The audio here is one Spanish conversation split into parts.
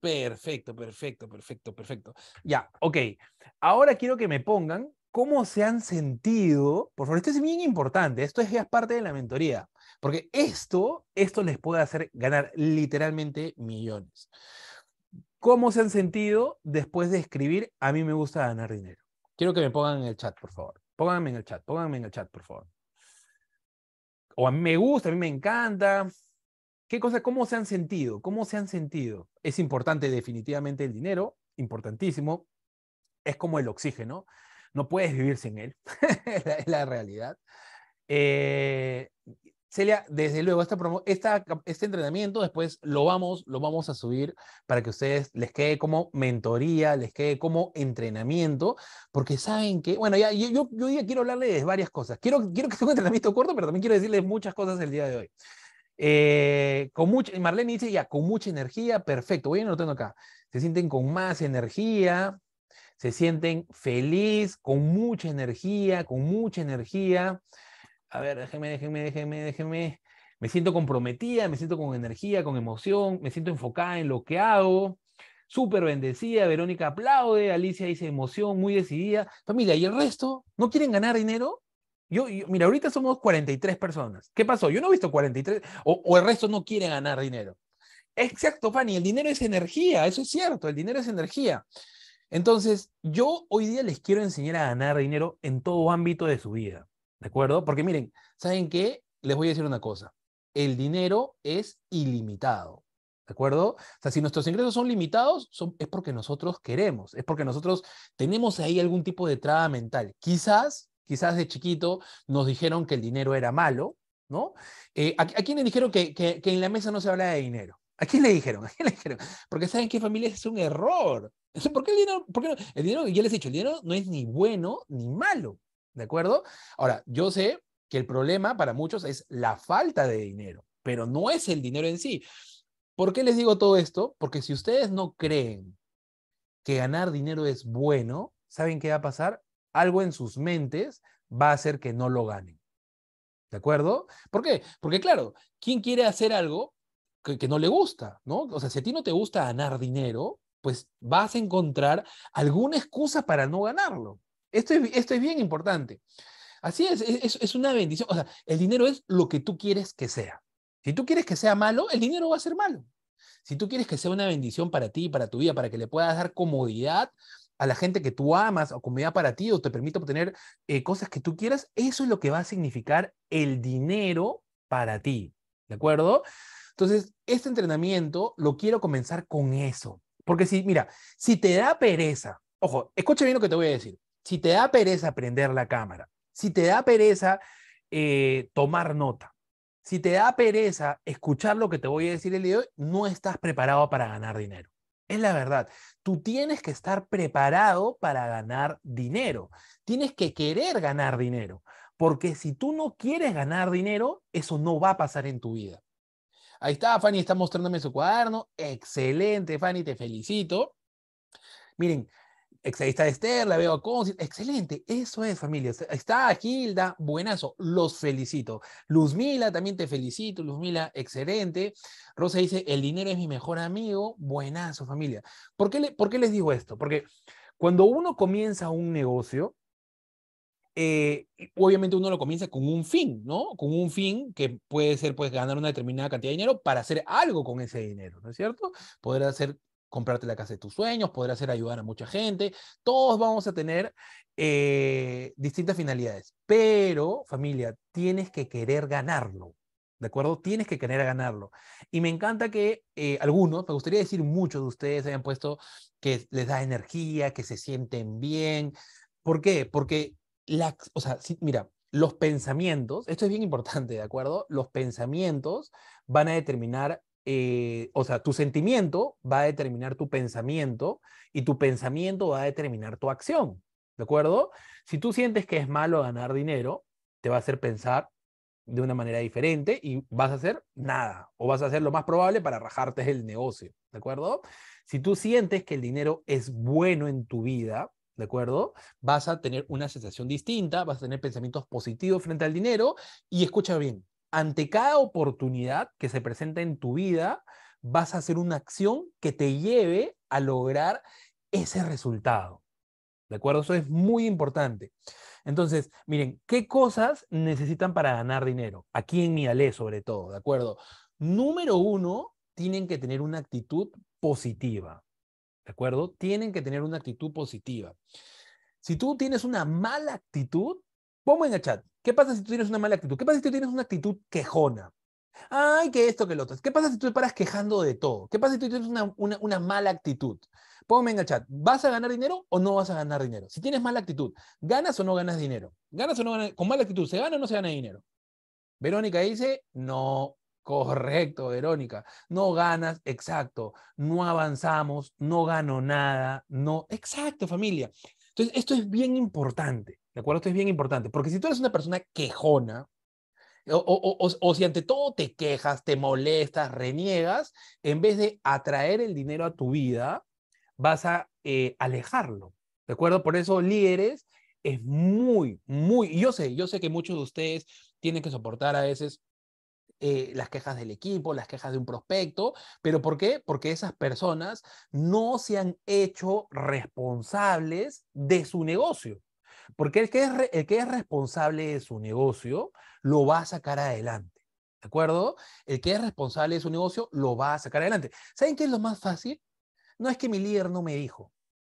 Perfecto, perfecto, perfecto, perfecto. Ya, ok. Ahora quiero que me pongan cómo se han sentido. Por favor, esto es bien importante. Esto es, ya parte de la mentoría. Porque esto, esto les puede hacer ganar literalmente millones. ¿Cómo se han sentido después de escribir A mí me gusta ganar dinero? Quiero que me pongan en el chat, por favor. Pónganme en el chat, pónganme en el chat, por favor. O a mí me gusta, a mí me encanta. ¿Qué cosa, cómo se han sentido? ¿Cómo se han sentido? Es importante definitivamente el dinero, importantísimo. Es como el oxígeno, no puedes vivir sin él, es la, realidad. Eh, Celia, desde luego, esta, esta, este entrenamiento después lo vamos, lo vamos a subir para que ustedes les quede como mentoría, les quede como entrenamiento, porque saben que, bueno, ya, yo, yo, yo quiero hablarles de varias cosas. Quiero, quiero que sea un entrenamiento corto, pero también quiero decirles muchas cosas el día de hoy. Eh, con mucha, Marlene dice, ya, con mucha energía, perfecto, voy tengo acá. Se sienten con más energía, se sienten feliz, con mucha energía, con mucha energía. A ver, déjeme, déjeme, déjeme, déjeme. Me siento comprometida, me siento con energía, con emoción, me siento enfocada en lo que hago. Súper bendecida, Verónica aplaude, Alicia dice emoción, muy decidida. Familia, ¿y el resto? ¿No quieren ganar dinero? Yo, mira, ahorita somos 43 personas. ¿Qué pasó? Yo no he visto 43, o, o el resto no quiere ganar dinero. Exacto, Fanny, el dinero es energía, eso es cierto, el dinero es energía. Entonces, yo hoy día les quiero enseñar a ganar dinero en todo ámbito de su vida, ¿de acuerdo? Porque miren, ¿saben qué? Les voy a decir una cosa, el dinero es ilimitado, ¿de acuerdo? O sea, si nuestros ingresos son limitados, es porque nosotros queremos, es porque nosotros tenemos ahí algún tipo de traba mental. Quizás quizás de chiquito nos dijeron que el dinero era malo, ¿no? Eh, ¿a, quién le dijeron que, en la mesa no se hablaba de dinero? ¿A quién le dijeron? ¿A quién le dijeron? Porque saben que familia es un error. ¿Por qué el dinero? Por El dinero, ya les he dicho, el dinero no es ni bueno ni malo, ¿de acuerdo? Ahora, yo sé que el problema para muchos es la falta de dinero, pero no es el dinero en sí. ¿Por qué les digo todo esto? Porque si ustedes no creen que ganar dinero es bueno, ¿saben qué va a pasar? algo en sus mentes va a hacer que no lo ganen. ¿De acuerdo? ¿Por qué? Porque claro, ¿quién quiere hacer algo que, no le gusta? ¿no? O sea, si a ti no te gusta ganar dinero, pues vas a encontrar alguna excusa para no ganarlo. Esto es, esto es bien importante. Así es, es, es una bendición. O sea, el dinero es lo que tú quieres que sea. Si tú quieres que sea malo, el dinero va a ser malo. Si tú quieres que sea una bendición para ti, para tu vida, para que le puedas dar comodidad, a la gente que tú amas o da para ti o te permite obtener eh, cosas que tú quieras, eso es lo que va a significar el dinero para ti. ¿De acuerdo? Entonces, este entrenamiento lo quiero comenzar con eso. Porque si, mira, si te da pereza, ojo, escuche bien lo que te voy a decir. Si te da pereza prender la cámara, si te da pereza eh, tomar nota, si te da pereza escuchar lo que te voy a decir el día de hoy, no estás preparado para ganar dinero. Es la verdad. Tú tienes que estar preparado para ganar dinero. Tienes que querer ganar dinero. Porque si tú no quieres ganar dinero, eso no va a pasar en tu vida. Ahí está, Fanny está mostrándome su cuaderno. Excelente, Fanny, te felicito. Miren, ahí está Esther, la veo a Excelente, eso es familia. Está Gilda, buenazo, los felicito. Luzmila, también te felicito. Luzmila, excelente. Rosa dice, el dinero es mi mejor amigo, buenazo familia. ¿Por qué, les digo esto? Porque cuando uno comienza un negocio, eh, obviamente uno lo comienza con un fin, ¿no? Con un fin que puede ser pues ganar una determinada cantidad de dinero para hacer algo con ese dinero, ¿no es cierto? Poder hacer comprarte la casa de tus sueños, poder hacer ayudar a mucha gente. Todos vamos a tener eh, distintas finalidades, pero familia, tienes que querer ganarlo. ¿De acuerdo? Tienes que querer ganarlo. Y me encanta que eh, algunos, me gustaría decir muchos de ustedes hayan puesto que les da energía, que se sienten bien. ¿Por qué? Porque, la, o sea, mira, los pensamientos, esto es bien importante, ¿de acuerdo? Los pensamientos van a determinar eh, o sea, tu sentimiento va a determinar tu pensamiento y tu pensamiento va a determinar tu acción, ¿de acuerdo? Si tú sientes que es malo ganar dinero, te va a hacer pensar de una manera diferente y vas a hacer nada o vas a hacer lo más probable para rajarte el negocio, ¿de acuerdo? Si tú sientes que el dinero es bueno en tu vida, ¿de acuerdo? Vas a tener una sensación distinta, vas a tener pensamientos positivos frente al dinero y escucha bien, ante cada oportunidad que se presenta en tu vida, vas a hacer una acción que te lleve a lograr ese resultado. ¿De acuerdo? Eso es muy importante. Entonces, miren, ¿qué cosas necesitan para ganar dinero? Aquí en Mialé, sobre todo, ¿de acuerdo? Número uno, tienen que tener una actitud positiva. ¿De acuerdo? Tienen que tener una actitud positiva. Si tú tienes una mala actitud, pongo en el chat, ¿Qué pasa si tú tienes una mala actitud? ¿Qué pasa si tú tienes una actitud quejona? Ay, que esto, que lo otro. ¿Qué pasa si tú te paras quejando de todo? ¿Qué pasa si tú tienes una, mala actitud? Póngame en el chat, ¿vas a ganar dinero o no vas a ganar dinero? Si tienes mala actitud, ¿ganas o no ganas dinero? ¿Ganas o no ganas? Con mala actitud, ¿se gana o no se gana dinero? Verónica dice, no, correcto, Verónica, no ganas, exacto, no avanzamos, no gano nada, no, exacto, familia. Entonces, esto es bien importante. ¿De acuerdo? Esto es bien importante, porque si tú eres una persona quejona, o, si ante todo te quejas, te molestas, reniegas, en vez de atraer el dinero a tu vida, vas a eh, alejarlo. ¿De acuerdo? Por eso líderes es muy, muy, yo sé, yo sé que muchos de ustedes tienen que soportar a veces eh, las quejas del equipo, las quejas de un prospecto, pero ¿por qué? Porque esas personas no se han hecho responsables de su negocio. Porque el que, es, responsable de su negocio lo va a sacar adelante. ¿De acuerdo? El que es responsable de su negocio lo va a sacar adelante. ¿Saben qué es lo más fácil? No es que mi líder no me dijo,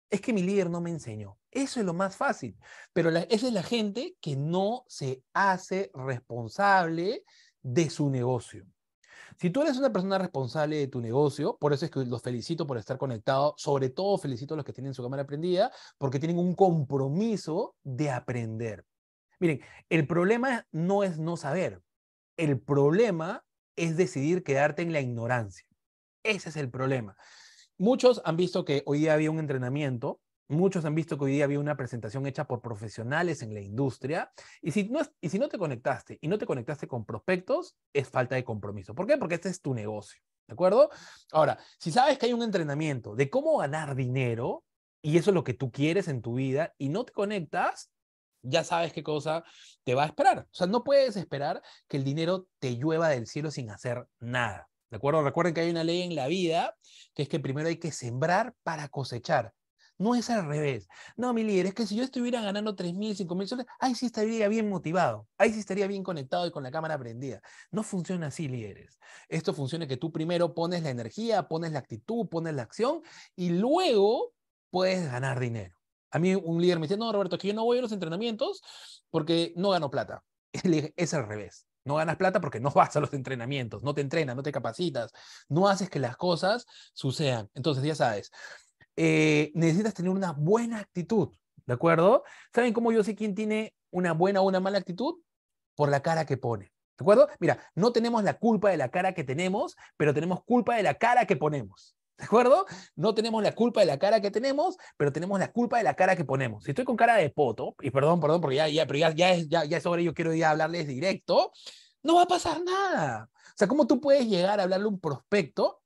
es que mi líder no me enseñó. Eso es lo más fácil. Pero esa es la gente que no se hace responsable de su negocio. Si tú eres una persona responsable de tu negocio, por eso es que los felicito por estar conectado. sobre todo felicito a los que tienen su cámara prendida, porque tienen un compromiso de aprender. Miren, el problema no es no saber, el problema es decidir quedarte en la ignorancia. Ese es el problema. Muchos han visto que hoy día había un entrenamiento Muchos han visto que hoy día había una presentación hecha por profesionales en la industria y si, no, y si no te conectaste y no te conectaste con prospectos, es falta de compromiso. ¿Por qué? Porque este es tu negocio, ¿de acuerdo? Ahora, si sabes que hay un entrenamiento de cómo ganar dinero y eso es lo que tú quieres en tu vida y no te conectas, ya sabes qué cosa te va a esperar. O sea, no puedes esperar que el dinero te llueva del cielo sin hacer nada. ¿De acuerdo? Recuerden que hay una ley en la vida que es que primero hay que sembrar para cosechar. No es al revés. No, mi líder, es que si yo estuviera ganando 3.000, 5.000 soles, ahí sí estaría bien motivado, ahí sí estaría bien conectado y con la cámara prendida. No funciona así, líderes. Esto funciona que tú primero pones la energía, pones la actitud, pones la acción y luego puedes ganar dinero. A mí un líder me dice, no, Roberto, es que yo no voy a los entrenamientos porque no gano plata. Es al revés. No ganas plata porque no vas a los entrenamientos, no te entrenas, no te capacitas, no haces que las cosas sucedan. Entonces, ya sabes, eh, necesitas tener una buena actitud, ¿de acuerdo? ¿Saben cómo yo sé quién tiene una buena o una mala actitud? Por la cara que pone. ¿De acuerdo? Mira, no tenemos la culpa de la cara que tenemos, pero tenemos culpa de la cara que ponemos. ¿De acuerdo? No tenemos la culpa de la cara que tenemos, pero tenemos la culpa de la cara que ponemos. Si estoy con cara de poto, y perdón, perdón, porque ya, ya, pero ya, es, ya, ya sobre ello quiero hablarles directo, no va a pasar nada. O sea, ¿cómo tú puedes llegar a hablarle a un prospecto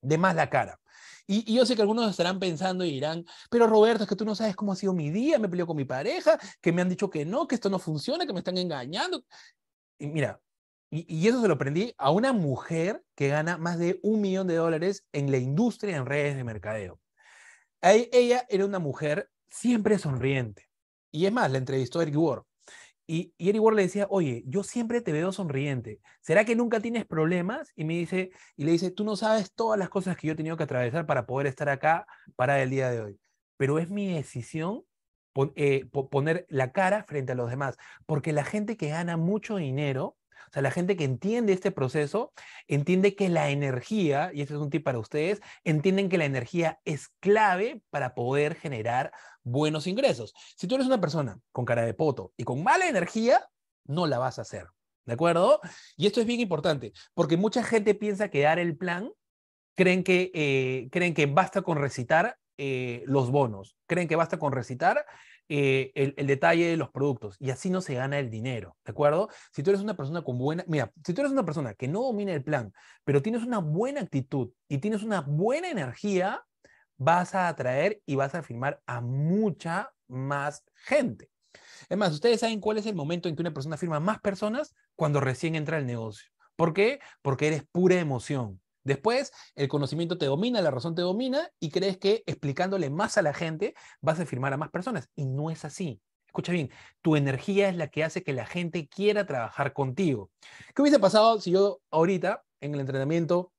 de más la cara? Y, yo sé que algunos estarán pensando y dirán, pero Roberto, es que tú no sabes cómo ha sido mi día, me peleó con mi pareja, que me han dicho que no, que esto no funciona, que me están engañando. Y mira, y, eso se lo aprendí a una mujer que gana más de un millón de dólares en la industria en redes de mercadeo. Ella era una mujer siempre sonriente. Y es más, la entrevistó Eric Ward. Y, Eric Ward le decía, oye, yo siempre te veo sonriente. ¿Será que nunca tienes problemas? Y me dice, y le dice, tú no sabes todas las cosas que yo he tenido que atravesar para poder estar acá para el día de hoy. Pero es mi decisión eh, poner la cara frente a los demás. Porque la gente que gana mucho dinero o sea, la gente que entiende este proceso entiende que la energía, y este es un tip para ustedes, entienden que la energía es clave para poder generar buenos ingresos. Si tú eres una persona con cara de poto y con mala energía, no la vas a hacer. ¿De acuerdo? Y esto es bien importante, porque mucha gente piensa que dar el plan, creen que, eh, creen que basta con recitar eh, los bonos, creen que basta con recitar eh, el, el, detalle de los productos y así no se gana el dinero, ¿de acuerdo? Si tú eres una persona con buena, mira, si tú eres una persona que no domina el plan, pero tienes una buena actitud y tienes una buena energía, vas a atraer y vas a firmar a mucha más gente. Es más, ustedes saben cuál es el momento en que una persona firma más personas cuando recién entra al negocio. ¿Por qué? Porque eres pura emoción. Después, el conocimiento te domina, la razón te domina y crees que explicándole más a la gente vas a firmar a más personas. Y no es así. Escucha bien, tu energía es la que hace que la gente quiera trabajar contigo. ¿Qué hubiese pasado si yo ahorita en el entrenamiento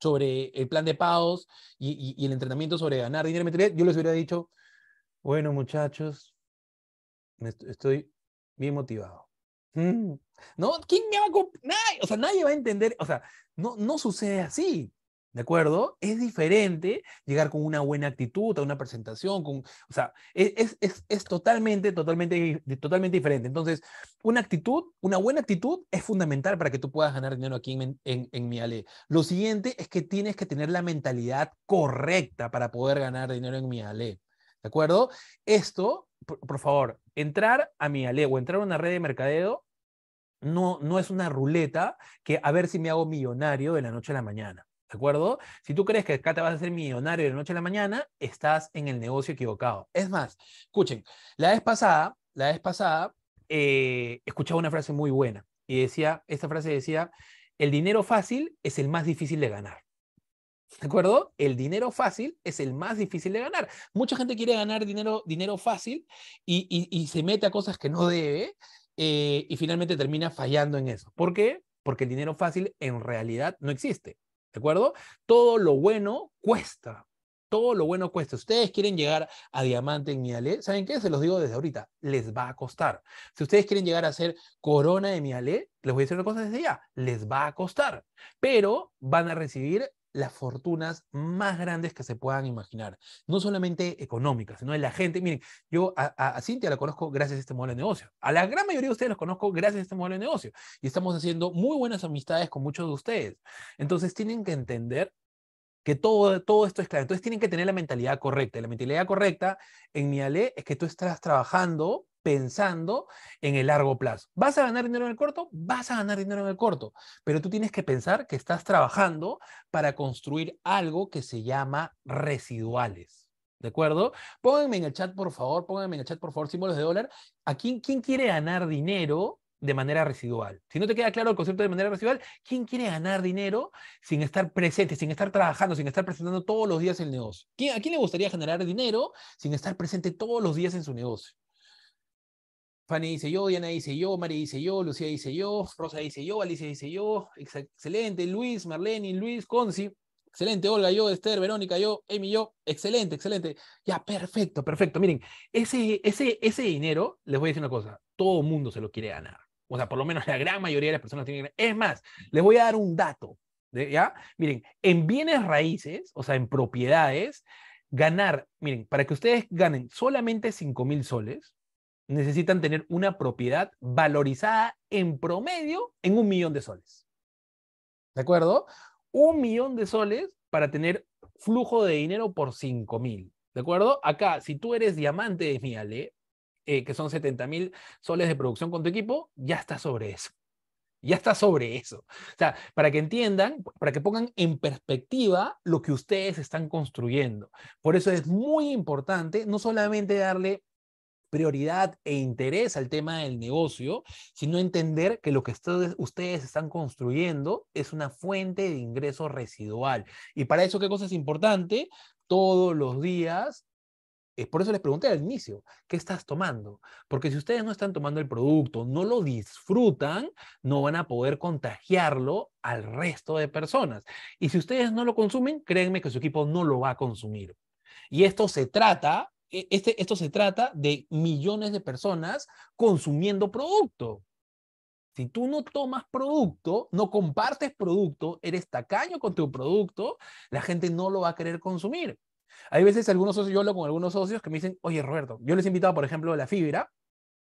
sobre el plan de pagos y, el entrenamiento sobre ganar dinero material, yo les hubiera dicho, bueno muchachos, estoy bien motivado. Mm. ¿No? ¿Quién me va a nadie, O sea, nadie va a entender. O sea, no, no sucede así. ¿De acuerdo? Es diferente llegar con una buena actitud a una presentación, con, o sea, e-, es, es, es, totalmente, totalmente, totalmente diferente. Entonces, una actitud, una buena actitud es fundamental para que tú puedas ganar dinero aquí en, en, en Miale. Lo siguiente es que tienes que tener la mentalidad correcta para poder ganar dinero en Miale. ¿De acuerdo? Esto por, favor, entrar a mi alego, entrar a una red de mercadeo, no, no es una ruleta que a ver si me hago millonario de la noche a la mañana. ¿De acuerdo? Si tú crees que acá te vas a hacer millonario de la noche a la mañana, estás en el negocio equivocado. Es más, escuchen, la vez pasada, la vez pasada, eh, escuchaba una frase muy buena y decía, esta frase decía, el dinero fácil es el más difícil de ganar. ¿De acuerdo? El dinero fácil es el más difícil de ganar. Mucha gente quiere ganar dinero, dinero fácil y, se mete a cosas que no debe eh, y finalmente termina fallando en eso. ¿Por qué? Porque el dinero fácil en realidad no existe. ¿De acuerdo? Todo lo bueno cuesta. Todo lo bueno cuesta. Ustedes quieren llegar a diamante en Miale, ¿saben qué? Se los digo desde ahorita, les va a costar. Si ustedes quieren llegar a ser corona de Miale, les voy a decir una cosa desde ya, les va a costar, pero van a recibir las fortunas más grandes que se puedan imaginar, no solamente económicas, sino de la gente. Miren, yo a, a, Cintia la conozco gracias a este modelo de negocio. A la gran mayoría de ustedes los conozco gracias a este modelo de negocio. Y estamos haciendo muy buenas amistades con muchos de ustedes. Entonces tienen que entender que todo, todo esto es claro. Entonces tienen que tener la mentalidad correcta. Y la mentalidad correcta en mi ale es que tú estás trabajando pensando en el largo plazo. ¿Vas a ganar dinero en el corto? Vas a ganar dinero en el corto, pero tú tienes que pensar que estás trabajando para construir algo que se llama residuales. ¿De acuerdo? Pónganme en el chat, por favor, pónganme en el chat, por favor, símbolos de dólar. ¿A quién, quién quiere ganar dinero de manera residual. Si no te queda claro el concepto de manera residual, ¿quién quiere ganar dinero sin estar presente, sin estar trabajando, sin estar presentando todos los días el negocio? ¿A quién le gustaría generar dinero sin estar presente todos los días en su negocio? Fanny dice yo, Diana dice yo, María dice yo, Lucía dice yo, Rosa dice yo, Alicia dice yo, excelente, Luis, Marlene, Luis, Conci, excelente, Olga yo, Esther, Verónica yo, Emi yo, excelente, excelente. Ya, perfecto, perfecto. Miren, ese, ese, ese dinero, les voy a decir una cosa, todo mundo se lo quiere ganar. O sea, por lo menos la gran mayoría de las personas tienen Es más, les voy a dar un dato, ¿ya? Miren, en bienes raíces, o sea, en propiedades, ganar, miren, para que ustedes ganen solamente 5 mil soles, necesitan tener una propiedad valorizada en promedio en un millón de soles. ¿De acuerdo? Un millón de soles para tener flujo de dinero por 5 mil. ¿De acuerdo? Acá, si tú eres diamante de Miale, eh, que son 70 mil soles de producción con tu equipo, ya está sobre eso. Ya está sobre eso. O sea, para que entiendan, para que pongan en perspectiva lo que ustedes están construyendo. Por eso es muy importante no solamente darle prioridad e interés al tema del negocio, sino entender que lo que ustedes, están construyendo es una fuente de ingreso residual. Y para eso, ¿qué cosa es importante? Todos los días eh, por eso les pregunté al inicio, ¿qué estás tomando? Porque si ustedes no están tomando el producto, no lo disfrutan, no van a poder contagiarlo al resto de personas. Y si ustedes no lo consumen, créanme que su equipo no lo va a consumir. Y esto se trata e-, este, esto se trata de millones de personas consumiendo producto. Si tú no tomas producto, no compartes producto, eres tacaño con tu producto, la gente no lo va a querer consumir. Hay veces algunos socios, yo hablo con algunos socios que me dicen, oye Roberto, yo les he invitado, por ejemplo, a la fibra.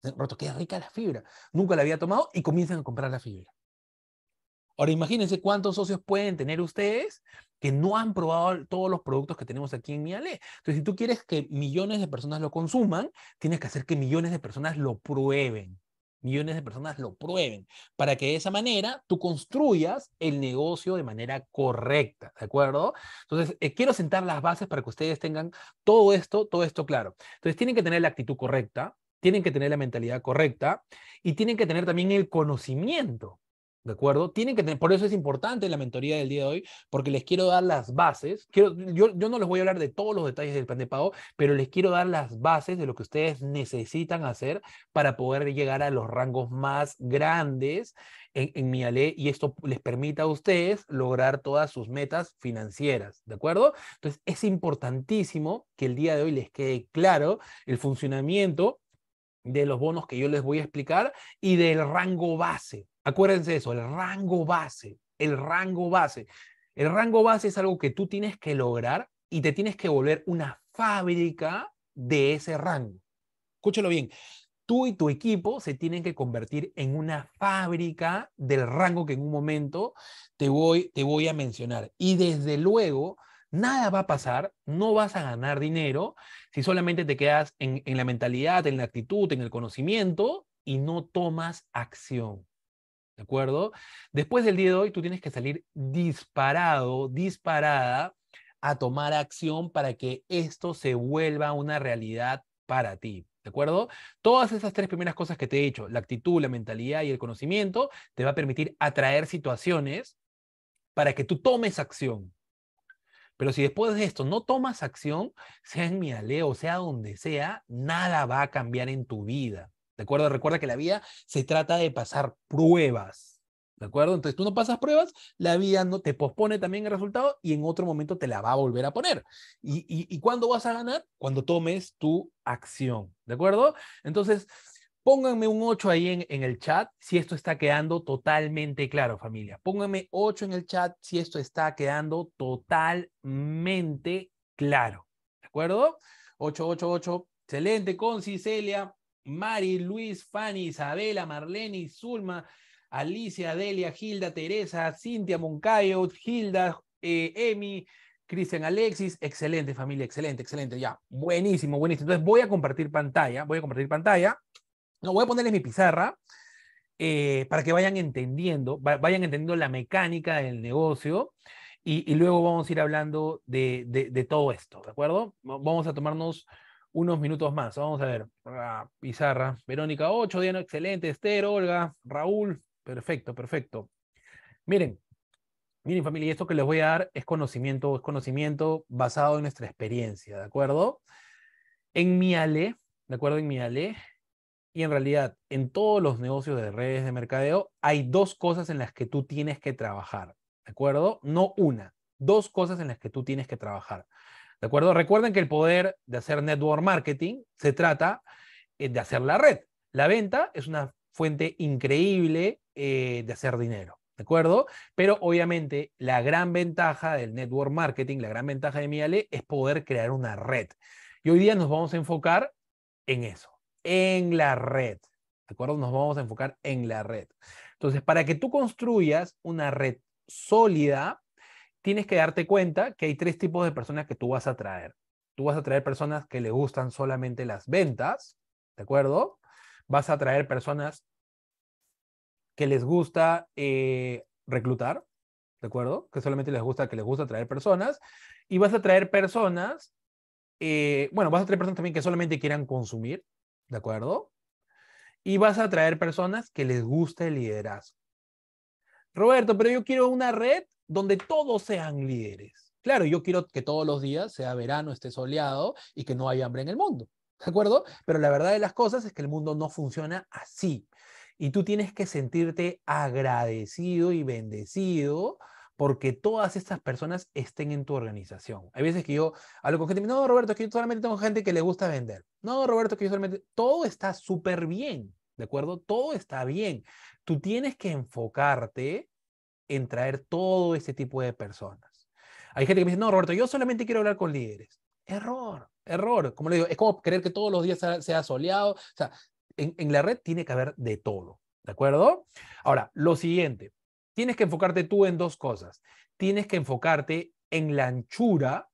Roberto, qué rica la fibra. Nunca la había tomado y comienzan a comprar la fibra. Ahora imagínense cuántos socios pueden tener ustedes que no han probado todos los productos que tenemos aquí en Miale. Entonces, si tú quieres que millones de personas lo consuman, tienes que hacer que millones de personas lo prueben. Millones de personas lo prueben para que de esa manera tú construyas el negocio de manera correcta, ¿de acuerdo? Entonces, eh, quiero sentar las bases para que ustedes tengan todo esto, todo esto claro. Entonces, tienen que tener la actitud correcta, tienen que tener la mentalidad correcta y tienen que tener también el conocimiento ¿De acuerdo? Tienen que tener, por eso es importante la mentoría del día de hoy, porque les quiero dar las bases. Quiero, yo, no les voy a hablar de todos los detalles del plan de pago, pero les quiero dar las bases de lo que ustedes necesitan hacer para poder llegar a los rangos más grandes en, en Miale y esto les permita a ustedes lograr todas sus metas financieras. ¿De acuerdo? Entonces, es importantísimo que el día de hoy les quede claro el funcionamiento de los bonos que yo les voy a explicar y del rango base. Acuérdense eso, el rango base, el rango base. El rango base es algo que tú tienes que lograr y te tienes que volver una fábrica de ese rango. Escúchalo bien, tú y tu equipo se tienen que convertir en una fábrica del rango que en un momento te voy, te voy a mencionar. Y desde luego, Nada va a pasar, no vas a ganar dinero si solamente te quedas en, la mentalidad, en la actitud, en el conocimiento y no tomas acción. ¿De acuerdo? Después del día de hoy, tú tienes que salir disparado, disparada a tomar acción para que esto se vuelva una realidad para ti. ¿De acuerdo? Todas esas tres primeras cosas que te he dicho, la actitud, la mentalidad y el conocimiento, te va a permitir atraer situaciones para que tú tomes acción. Pero si después de esto no tomas acción, sea en mi o sea donde sea, nada va a cambiar en tu vida. ¿De acuerdo? Recuerda que la vida se trata de pasar pruebas. ¿De acuerdo? Entonces tú no pasas pruebas, la vida no te pospone también el resultado y en otro momento te la va a volver a poner. ¿Y, y, y cuándo vas a ganar? Cuando tomes tu acción. ¿De acuerdo? Entonces, Pónganme un 8 ahí en, en, el chat si esto está quedando totalmente claro, familia. Pónganme 8 en el chat si esto está quedando totalmente claro. ¿De acuerdo? ocho, Excelente, Con Celia, Mari, Luis, Fanny, Isabela, Marlene, Zulma, Alicia, Delia, Gilda, Teresa, Cintia, Moncayo, Gilda, eh, Emi, Cristian Alexis, excelente familia, excelente, excelente, ya, buenísimo, buenísimo. Entonces voy a compartir pantalla, voy a compartir pantalla no voy a ponerles mi pizarra eh, para que vayan entendiendo, vayan entendiendo la mecánica del negocio y, luego vamos a ir hablando de, todo esto, ¿de acuerdo? Vamos a tomarnos unos minutos más. Vamos a ver, ah, pizarra, Verónica 8, Diana, excelente, Esther, Olga, Raúl, perfecto, perfecto. Miren, Miren familia, esto que les voy a dar es conocimiento, es conocimiento basado en nuestra experiencia, ¿de acuerdo? En ale, ¿de acuerdo? En mi ale. Y en realidad, en todos los negocios de redes de mercadeo hay dos cosas en las que tú tienes que trabajar, ¿de acuerdo? No una, dos cosas en las que tú tienes que trabajar. ¿De acuerdo? Recuerden que el poder de hacer network marketing se trata eh, de hacer la red. La venta es una fuente increíble eh, de hacer dinero. ¿De acuerdo? Pero obviamente la gran ventaja del network marketing, la gran ventaja de Miale es poder crear una red. Y hoy día nos vamos a enfocar en eso en la red. ¿De acuerdo? Nos vamos a enfocar en la red. Entonces, para que tú construyas una red sólida, tienes que darte cuenta que hay tres tipos de personas que tú vas a traer. Tú vas a traer personas que le gustan solamente las ventas, ¿de acuerdo? Vas a traer personas que les gusta eh, reclutar, ¿de acuerdo? Que solamente les gusta, que les gusta traer personas. Y vas a traer personas, eh, bueno, vas a traer personas también que solamente quieran consumir, ¿de acuerdo? Y vas a traer personas que les guste el liderazgo. Roberto, pero yo quiero una red donde todos sean líderes. Claro, yo quiero que todos los días sea verano, esté soleado y que no haya hambre en el mundo. ¿De acuerdo? Pero la verdad de las cosas es que el mundo no funciona así. Y tú tienes que sentirte agradecido y bendecido porque todas estas personas estén en tu organización. Hay veces que yo hablo con gente, no, Roberto, que yo solamente tengo gente que le gusta vender. No, Roberto, que yo solamente... Todo está súper bien, ¿de acuerdo? Todo está bien. Tú tienes que enfocarte en traer todo este tipo de personas. Hay gente que me dice, no, Roberto, yo solamente quiero hablar con líderes. Error, error. Como le digo, es como creer que todos los días sea, soleado. O sea, en, en la red tiene que haber de todo. ¿De acuerdo? Ahora, lo siguiente. Tienes que enfocarte tú en dos cosas. Tienes que enfocarte en la anchura,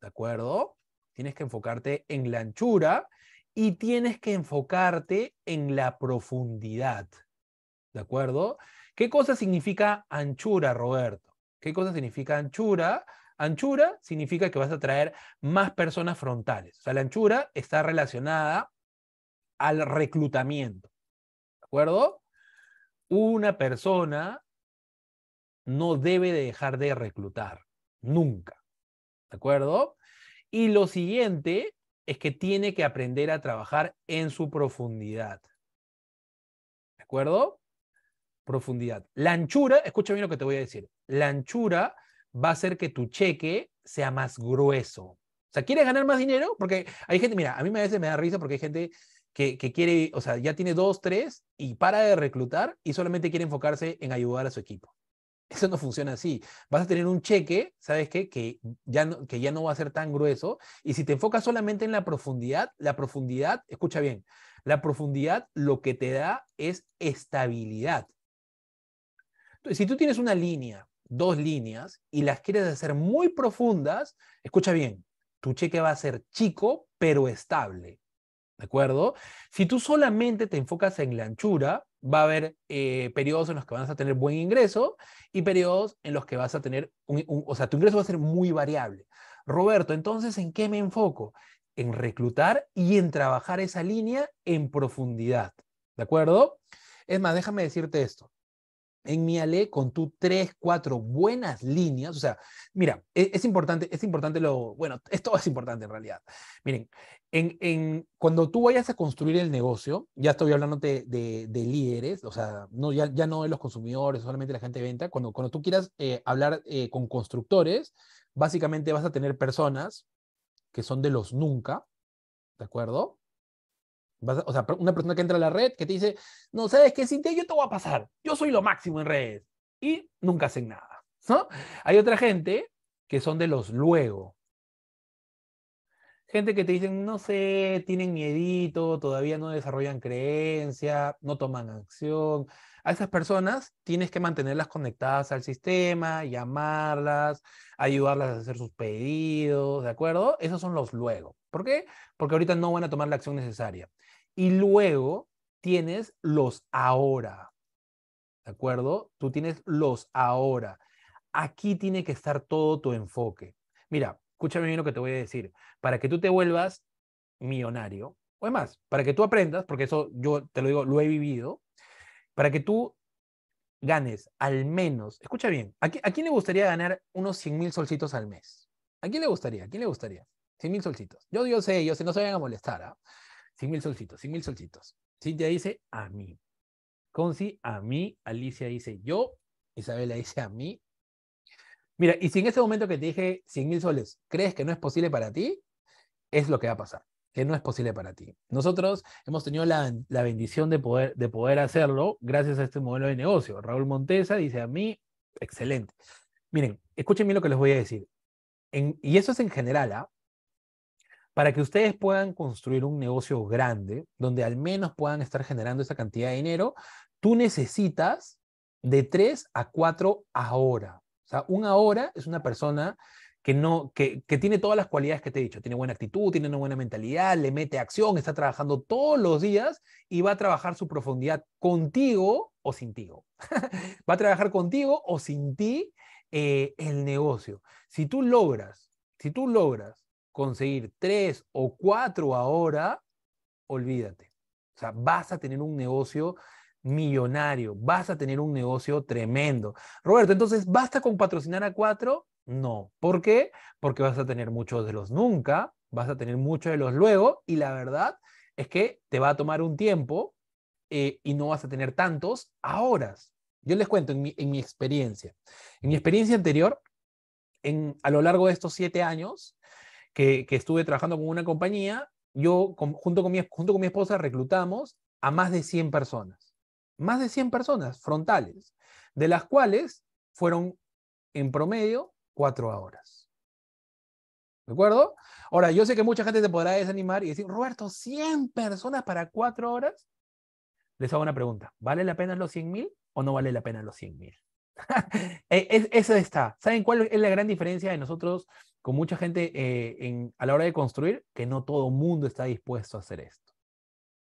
¿de acuerdo? Tienes que enfocarte en la anchura y tienes que enfocarte en la profundidad, ¿de acuerdo? ¿Qué cosa significa anchura, Roberto? ¿Qué cosa significa anchura? Anchura significa que vas a traer más personas frontales. O sea, la anchura está relacionada al reclutamiento. ¿De acuerdo? Una persona no debe de dejar de reclutar, nunca. ¿De acuerdo? Y lo siguiente es que tiene que aprender a trabajar en su profundidad. ¿De acuerdo? Profundidad. La anchura, escucha bien lo que te voy a decir. La anchura va a hacer que tu cheque sea más grueso. O sea, ¿quieres ganar más dinero? Porque hay gente, mira, a mí a veces me da risa porque hay gente que, que, quiere, o sea, ya tiene dos, tres y para de reclutar y solamente quiere enfocarse en ayudar a su equipo. Eso no funciona así. Vas a tener un cheque, ¿sabes qué? Que ya, no, va a ser tan grueso. Y si te enfocas solamente en la profundidad, la profundidad, escucha bien, la profundidad lo que te da es estabilidad. si tú tienes una línea, dos líneas, y las quieres hacer muy profundas, escucha bien, tu cheque va a ser chico, pero estable. ¿de acuerdo? Si tú solamente te enfocas en la anchura, va a haber eh, periodos en los que vas a tener buen ingreso y periodos en los que vas a tener, o sea, tu ingreso va a ser muy variable. Roberto, entonces, ¿en qué me enfoco? En reclutar y en trabajar esa línea en profundidad, ¿de acuerdo? Es más, déjame decirte esto. En mi ale, con tus tres, cuatro buenas líneas, o sea, mira, es, es importante, es importante lo, bueno, esto es importante en realidad. Miren, en, cuando tú vayas a construir el negocio, ya estoy hablando de, de, líderes, o sea, no, ya, ya, no de los consumidores, solamente la gente de venta, cuando, cuando tú quieras eh, hablar eh, con constructores, básicamente vas a tener personas que son de los nunca, ¿de acuerdo? o sea, una persona que entra a la red que te dice, no sabes qué, te, yo te voy a pasar, yo soy lo máximo en redes, y nunca hacen nada, ¿no? Hay otra gente que son de los luego, Gente que te dicen, no sé, tienen miedito, todavía no desarrollan creencia, no toman acción. A esas personas tienes que mantenerlas conectadas al sistema, llamarlas, ayudarlas a hacer sus pedidos, ¿de acuerdo? Esos son los luego. ¿Por qué? Porque ahorita no van a tomar la acción necesaria. Y luego tienes los ahora. ¿De acuerdo? Tú tienes los ahora. Aquí tiene que estar todo tu enfoque. Mira, escúchame bien lo que te voy a decir, para que tú te vuelvas millonario, o es más, para que tú aprendas, porque eso yo te lo digo, lo he vivido, para que tú ganes al menos, escucha bien, ¿a, quién, le gustaría ganar unos 100 mil solcitos al mes? ¿A quién le gustaría? ¿A quién le gustaría? 100 mil solcitos. Yo, Dios sé, ellos, que no se vayan a molestar. ¿ah? 100 mil solcitos, 100 mil solcitos. Cintia dice a mí. Conci, a mí. Alicia dice yo. Isabela dice a mí. Mira, y si en ese momento que te dije 100 mil soles, crees que no es posible para ti, es lo que va a pasar, que no es posible para ti. Nosotros hemos tenido la, bendición de poder, hacerlo gracias a este modelo de negocio. Raúl Montesa dice a mí, excelente. Miren, escúchenme lo que les voy a decir. y eso es en general, ¿ah? para que ustedes puedan construir un negocio grande, donde al menos puedan estar generando esa cantidad de dinero, tú necesitas de 3 a 4 ahora. O sea, un ahora es una persona que, no, que, tiene todas las cualidades que te he dicho. Tiene buena actitud, tiene una buena mentalidad, le mete acción, está trabajando todos los días y va a trabajar su profundidad contigo o sin ti. va a trabajar contigo o sin ti eh, el negocio. Si tú logras, si tú logras conseguir tres o cuatro ahora, olvídate. O sea, vas a tener un negocio millonario, vas a tener un negocio tremendo. Roberto, entonces, ¿basta con patrocinar a cuatro? No. ¿Por qué? Porque vas a tener muchos de los nunca, vas a tener muchos de los luego y la verdad es que te va a tomar un tiempo eh, y no vas a tener tantos ahora. Yo les cuento en mi, experiencia. En mi experiencia anterior, a lo largo de estos siete años que, estuve trabajando con una compañía, yo junto, con mi, junto con mi esposa reclutamos a más de 100 personas más de 100 personas frontales, de las cuales fueron en promedio cuatro horas. ¿De acuerdo? Ahora, yo sé que mucha gente te podrá desanimar y decir, Roberto, 100 personas para cuatro horas. Les hago una pregunta, ¿vale la pena los 100 mil o no vale la pena los 100 mil? E-, Eso está. ¿Saben cuál es la gran diferencia de nosotros con mucha gente eh, a la hora de construir? Que no todo mundo está dispuesto a hacer esto.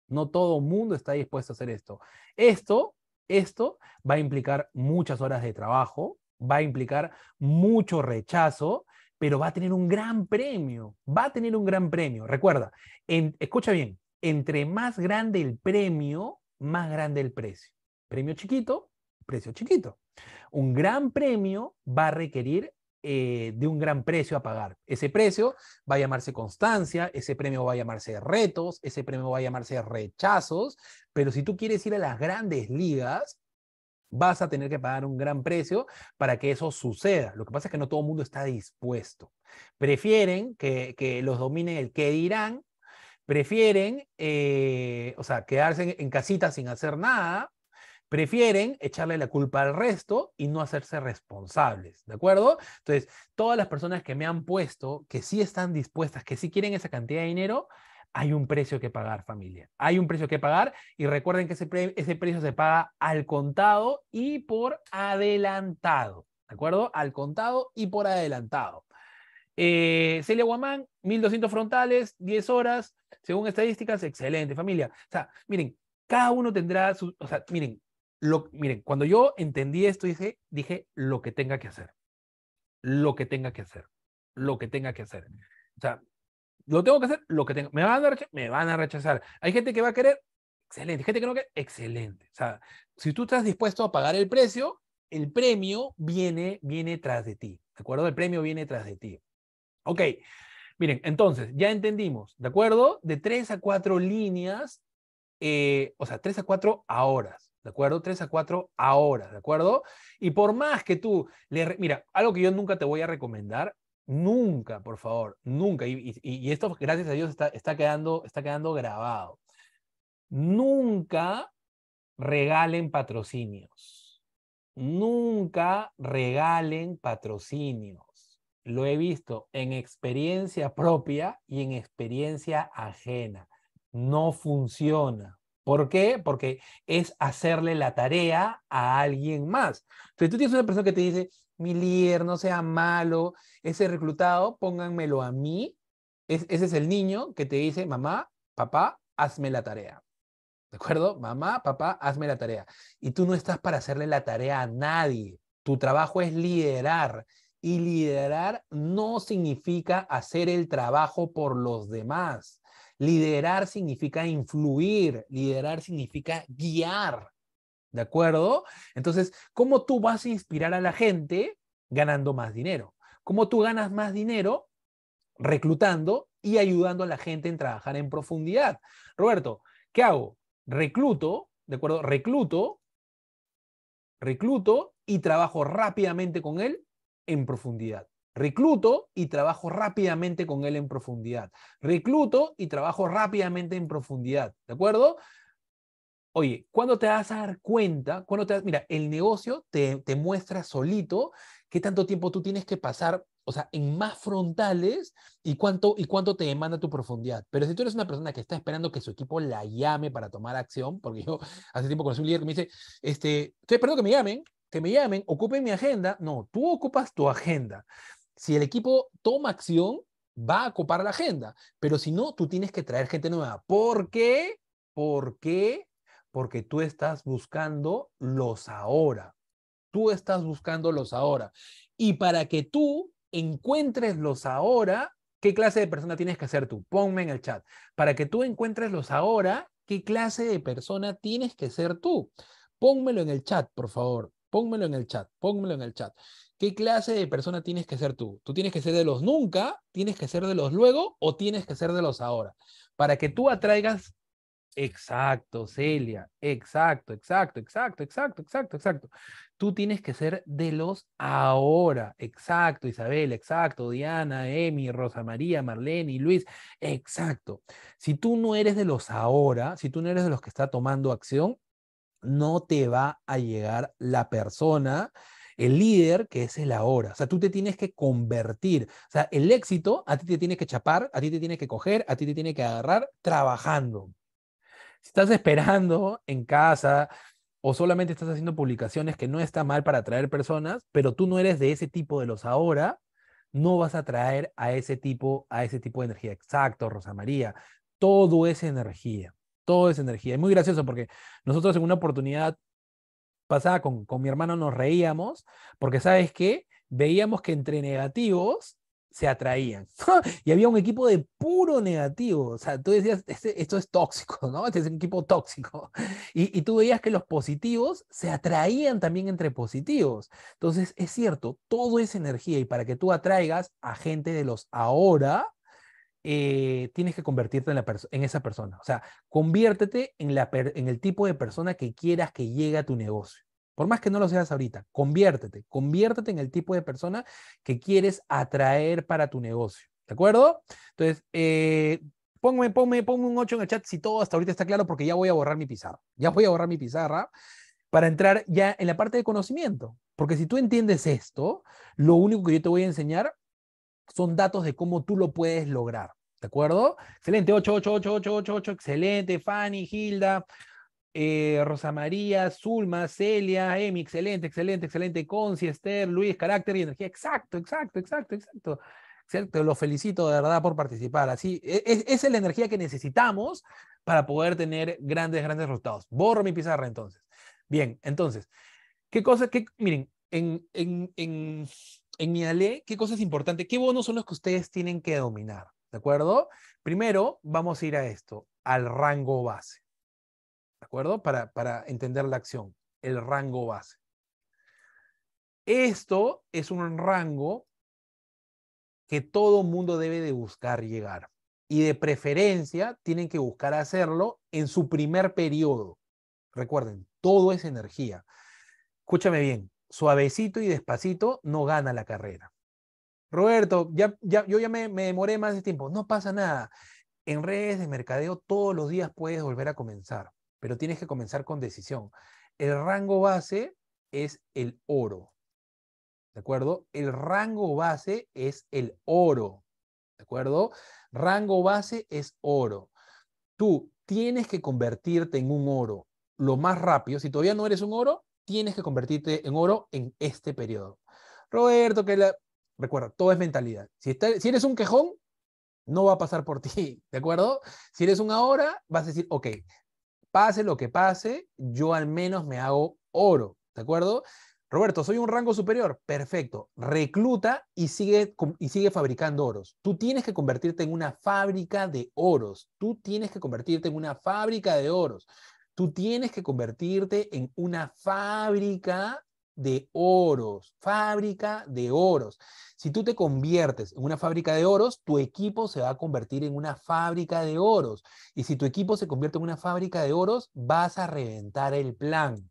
No todo mundo está dispuesto a hacer esto. Esto, esto va a implicar muchas horas de trabajo, va a implicar mucho rechazo, pero va a tener un gran premio, va a tener un gran premio. Recuerda, escucha bien, entre más grande el premio, más grande el precio. Premio chiquito, precio chiquito. Un gran premio va a requerir eh, de un gran precio a pagar. Ese precio va a llamarse constancia, ese premio va a llamarse retos, ese premio va a llamarse rechazos, pero si tú quieres ir a las grandes ligas, vas a tener que pagar un gran precio para que eso suceda. Lo que pasa es que no todo el mundo está dispuesto. Prefieren que, los dominen el qué dirán, prefieren, eh, o sea, quedarse en casita sin hacer nada Prefieren echarle la culpa al resto y no hacerse responsables, ¿de acuerdo? Entonces, todas las personas que me han puesto, que sí están dispuestas, que sí quieren esa cantidad de dinero, hay un precio que pagar, familia. Hay un precio que pagar y recuerden que ese, precio se paga al contado y por adelantado, ¿de acuerdo? Al contado y por adelantado. Eh, Celia Guamán, 1200 frontales, 10 horas, según estadísticas, excelente familia. O sea, miren, cada uno tendrá su, o sea, miren, miren, cuando yo entendí esto, dije, dije lo que tenga que hacer, lo que tenga que hacer, lo que tenga que hacer. O sea, lo tengo que hacer, lo que tengo. ¿Me van a rechazar? Me van a rechazar. Hay gente que va a querer, excelente. gente que no quiere, excelente. O sea, si tú estás dispuesto a pagar el precio, el premio viene, viene tras de ti. ¿De acuerdo? El premio viene tras de ti. Ok. Miren, entonces, ya entendimos, ¿de acuerdo? De tres a cuatro líneas, eh, o sea, tres a cuatro horas. ¿De acuerdo? Tres a cuatro ahora, ¿de acuerdo? Y por más que tú le... Mira, algo que yo nunca te voy a recomendar, nunca, por favor, nunca, y, esto gracias a Dios está, quedando, está quedando grabado, nunca regalen patrocinios, nunca regalen patrocinios. Lo he visto en experiencia propia y en experiencia ajena. No funciona. ¿Por qué? Porque es hacerle la tarea a alguien más. Entonces tú tienes una persona que te dice, mi líder, no sea malo, ese reclutado, pónganmelo a mí. ese es el niño que te dice, mamá, papá, hazme la tarea. ¿De acuerdo? Mamá, papá, hazme la tarea. Y tú no estás para hacerle la tarea a nadie. Tu trabajo es liderar. Y liderar no significa hacer el trabajo por los demás. Liderar significa influir, liderar significa guiar, ¿de acuerdo? Entonces, ¿cómo tú vas a inspirar a la gente ganando más dinero? ¿Cómo tú ganas más dinero reclutando y ayudando a la gente en trabajar en profundidad? Roberto, ¿qué hago? Recluto, ¿de acuerdo? Recluto, recluto y trabajo rápidamente con él en profundidad. Recluto y trabajo rápidamente con él en profundidad. Recluto y trabajo rápidamente en profundidad. ¿De acuerdo? Oye, ¿cuándo te vas a dar cuenta? te mira, el negocio te, te muestra solito qué tanto tiempo tú tienes que pasar o sea, en más frontales y cuánto, y cuánto te demanda tu profundidad. Pero si tú eres una persona que está esperando que su equipo la llame para tomar acción, porque yo hace tiempo conocí un líder que me dice, este, estoy esperando que me llamen, que me llamen, ocupen mi agenda. No, tú ocupas tu agenda si el equipo toma acción, va a copar la agenda. Pero si no, tú tienes que traer gente nueva. ¿Por qué? ¿Por qué? Porque tú estás buscando los ahora. Tú estás buscando los ahora. Y para que tú encuentres los ahora, ¿qué clase de persona tienes que ser tú? Ponme en el chat. Para que tú encuentres los ahora, ¿qué clase de persona tienes que ser tú? Pónmelo en el chat, por favor. Pónmelo en el chat, pónmelo en el chat. ¿Qué clase de persona tienes que ser tú? ¿Tú tienes que ser de los nunca, tienes que ser de los luego o tienes que ser de los ahora? Para que tú atraigas... Exacto, Celia. Exacto, exacto, exacto, exacto, exacto, exacto. Tú tienes que ser de los ahora. Exacto, Isabel, exacto, Diana, Emi, Rosa María, Marlene y Luis. Exacto. Si tú no eres de los ahora, si tú no eres de los que está tomando acción, no te va a llegar la persona el líder que es el ahora. O sea, tú te tienes que convertir. O sea, el éxito a ti te tienes que chapar, a ti te tiene que coger, a ti te tiene que agarrar trabajando. Si estás esperando en casa o solamente estás haciendo publicaciones que no está mal para atraer personas, pero tú no eres de ese tipo de los ahora, no vas a atraer a ese tipo, a ese tipo de energía. Exacto, Rosa María. Todo es energía todo es energía. Es muy gracioso porque nosotros en una oportunidad pasaba con, con mi hermano nos reíamos, porque sabes que veíamos que entre negativos se atraían. y había un equipo de puro negativo. O sea, tú decías, este, esto es tóxico, ¿no? Este es un equipo tóxico. Y, y, tú veías que los positivos se atraían también entre positivos. Entonces, es cierto, todo es energía y para que tú atraigas a gente de los ahora, eh, tienes que convertirte en, la en, esa persona. O sea, conviértete en, el tipo de persona que quieras que llegue a tu negocio. Por más que no lo seas ahorita, conviértete, conviértete en el tipo de persona que quieres atraer para tu negocio. ¿De acuerdo? Entonces, eh, ponme, ponme, un 8 en el chat si todo hasta ahorita está claro, porque ya voy a borrar mi pizarra. Ya voy a borrar mi pizarra para entrar ya en la parte de conocimiento. Porque si tú entiendes esto, lo único que yo te voy a enseñar son datos de cómo tú lo puedes lograr. ¿De acuerdo? Excelente, 8, excelente. Fanny, Hilda, eh, Rosa María, Zulma, Celia, Emi, excelente, excelente, excelente. Conci, Esther, Luis, carácter y energía. Exacto, exacto, exacto, exacto. Exacto, los felicito de verdad por participar. Así, es, e, esa es la energía que necesitamos para poder tener grandes, grandes resultados. Borro mi pizarra entonces. Bien, entonces, ¿qué cosa, qué, miren, en, en, en, en mi Ale, ¿qué cosas importantes? ¿Qué bonos son los que ustedes tienen que dominar? ¿De acuerdo? Primero vamos a ir a esto, al rango base. ¿De acuerdo? Para, entender la acción, el rango base. Esto es un rango que todo mundo debe de buscar llegar. Y de preferencia tienen que buscar hacerlo en su primer periodo. Recuerden, todo es energía. Escúchame bien, suavecito y despacito no gana la carrera. Roberto, ya, ya, yo ya me, me demoré más de tiempo, no pasa nada. En redes de mercadeo todos los días puedes volver a comenzar, pero tienes que comenzar con decisión. El rango base es el oro. ¿De acuerdo? El rango base es el oro. ¿De acuerdo? Rango base es oro. Tú tienes que convertirte en un oro lo más rápido. Si todavía no eres un oro, tienes que convertirte en oro en este periodo. Roberto, que la... Recuerda, todo es mentalidad. Si, si eres un quejón, no va a pasar por ti, ¿de acuerdo? Si eres un ahora, vas a decir, ok, pase lo que pase, yo al menos me hago oro, ¿de acuerdo? Roberto, soy un rango superior, perfecto, recluta y sigue, y sigue fabricando oros. Tú tienes que convertirte en una fábrica de oros, tú tienes que convertirte en una fábrica de oros, tú tienes que convertirte en una fábrica de oros, fábrica de oros. Si tú te conviertes en una fábrica de oros, tu equipo se va a convertir en una fábrica de oros. Y si tu equipo se convierte en una fábrica de oros, vas a reventar el plan.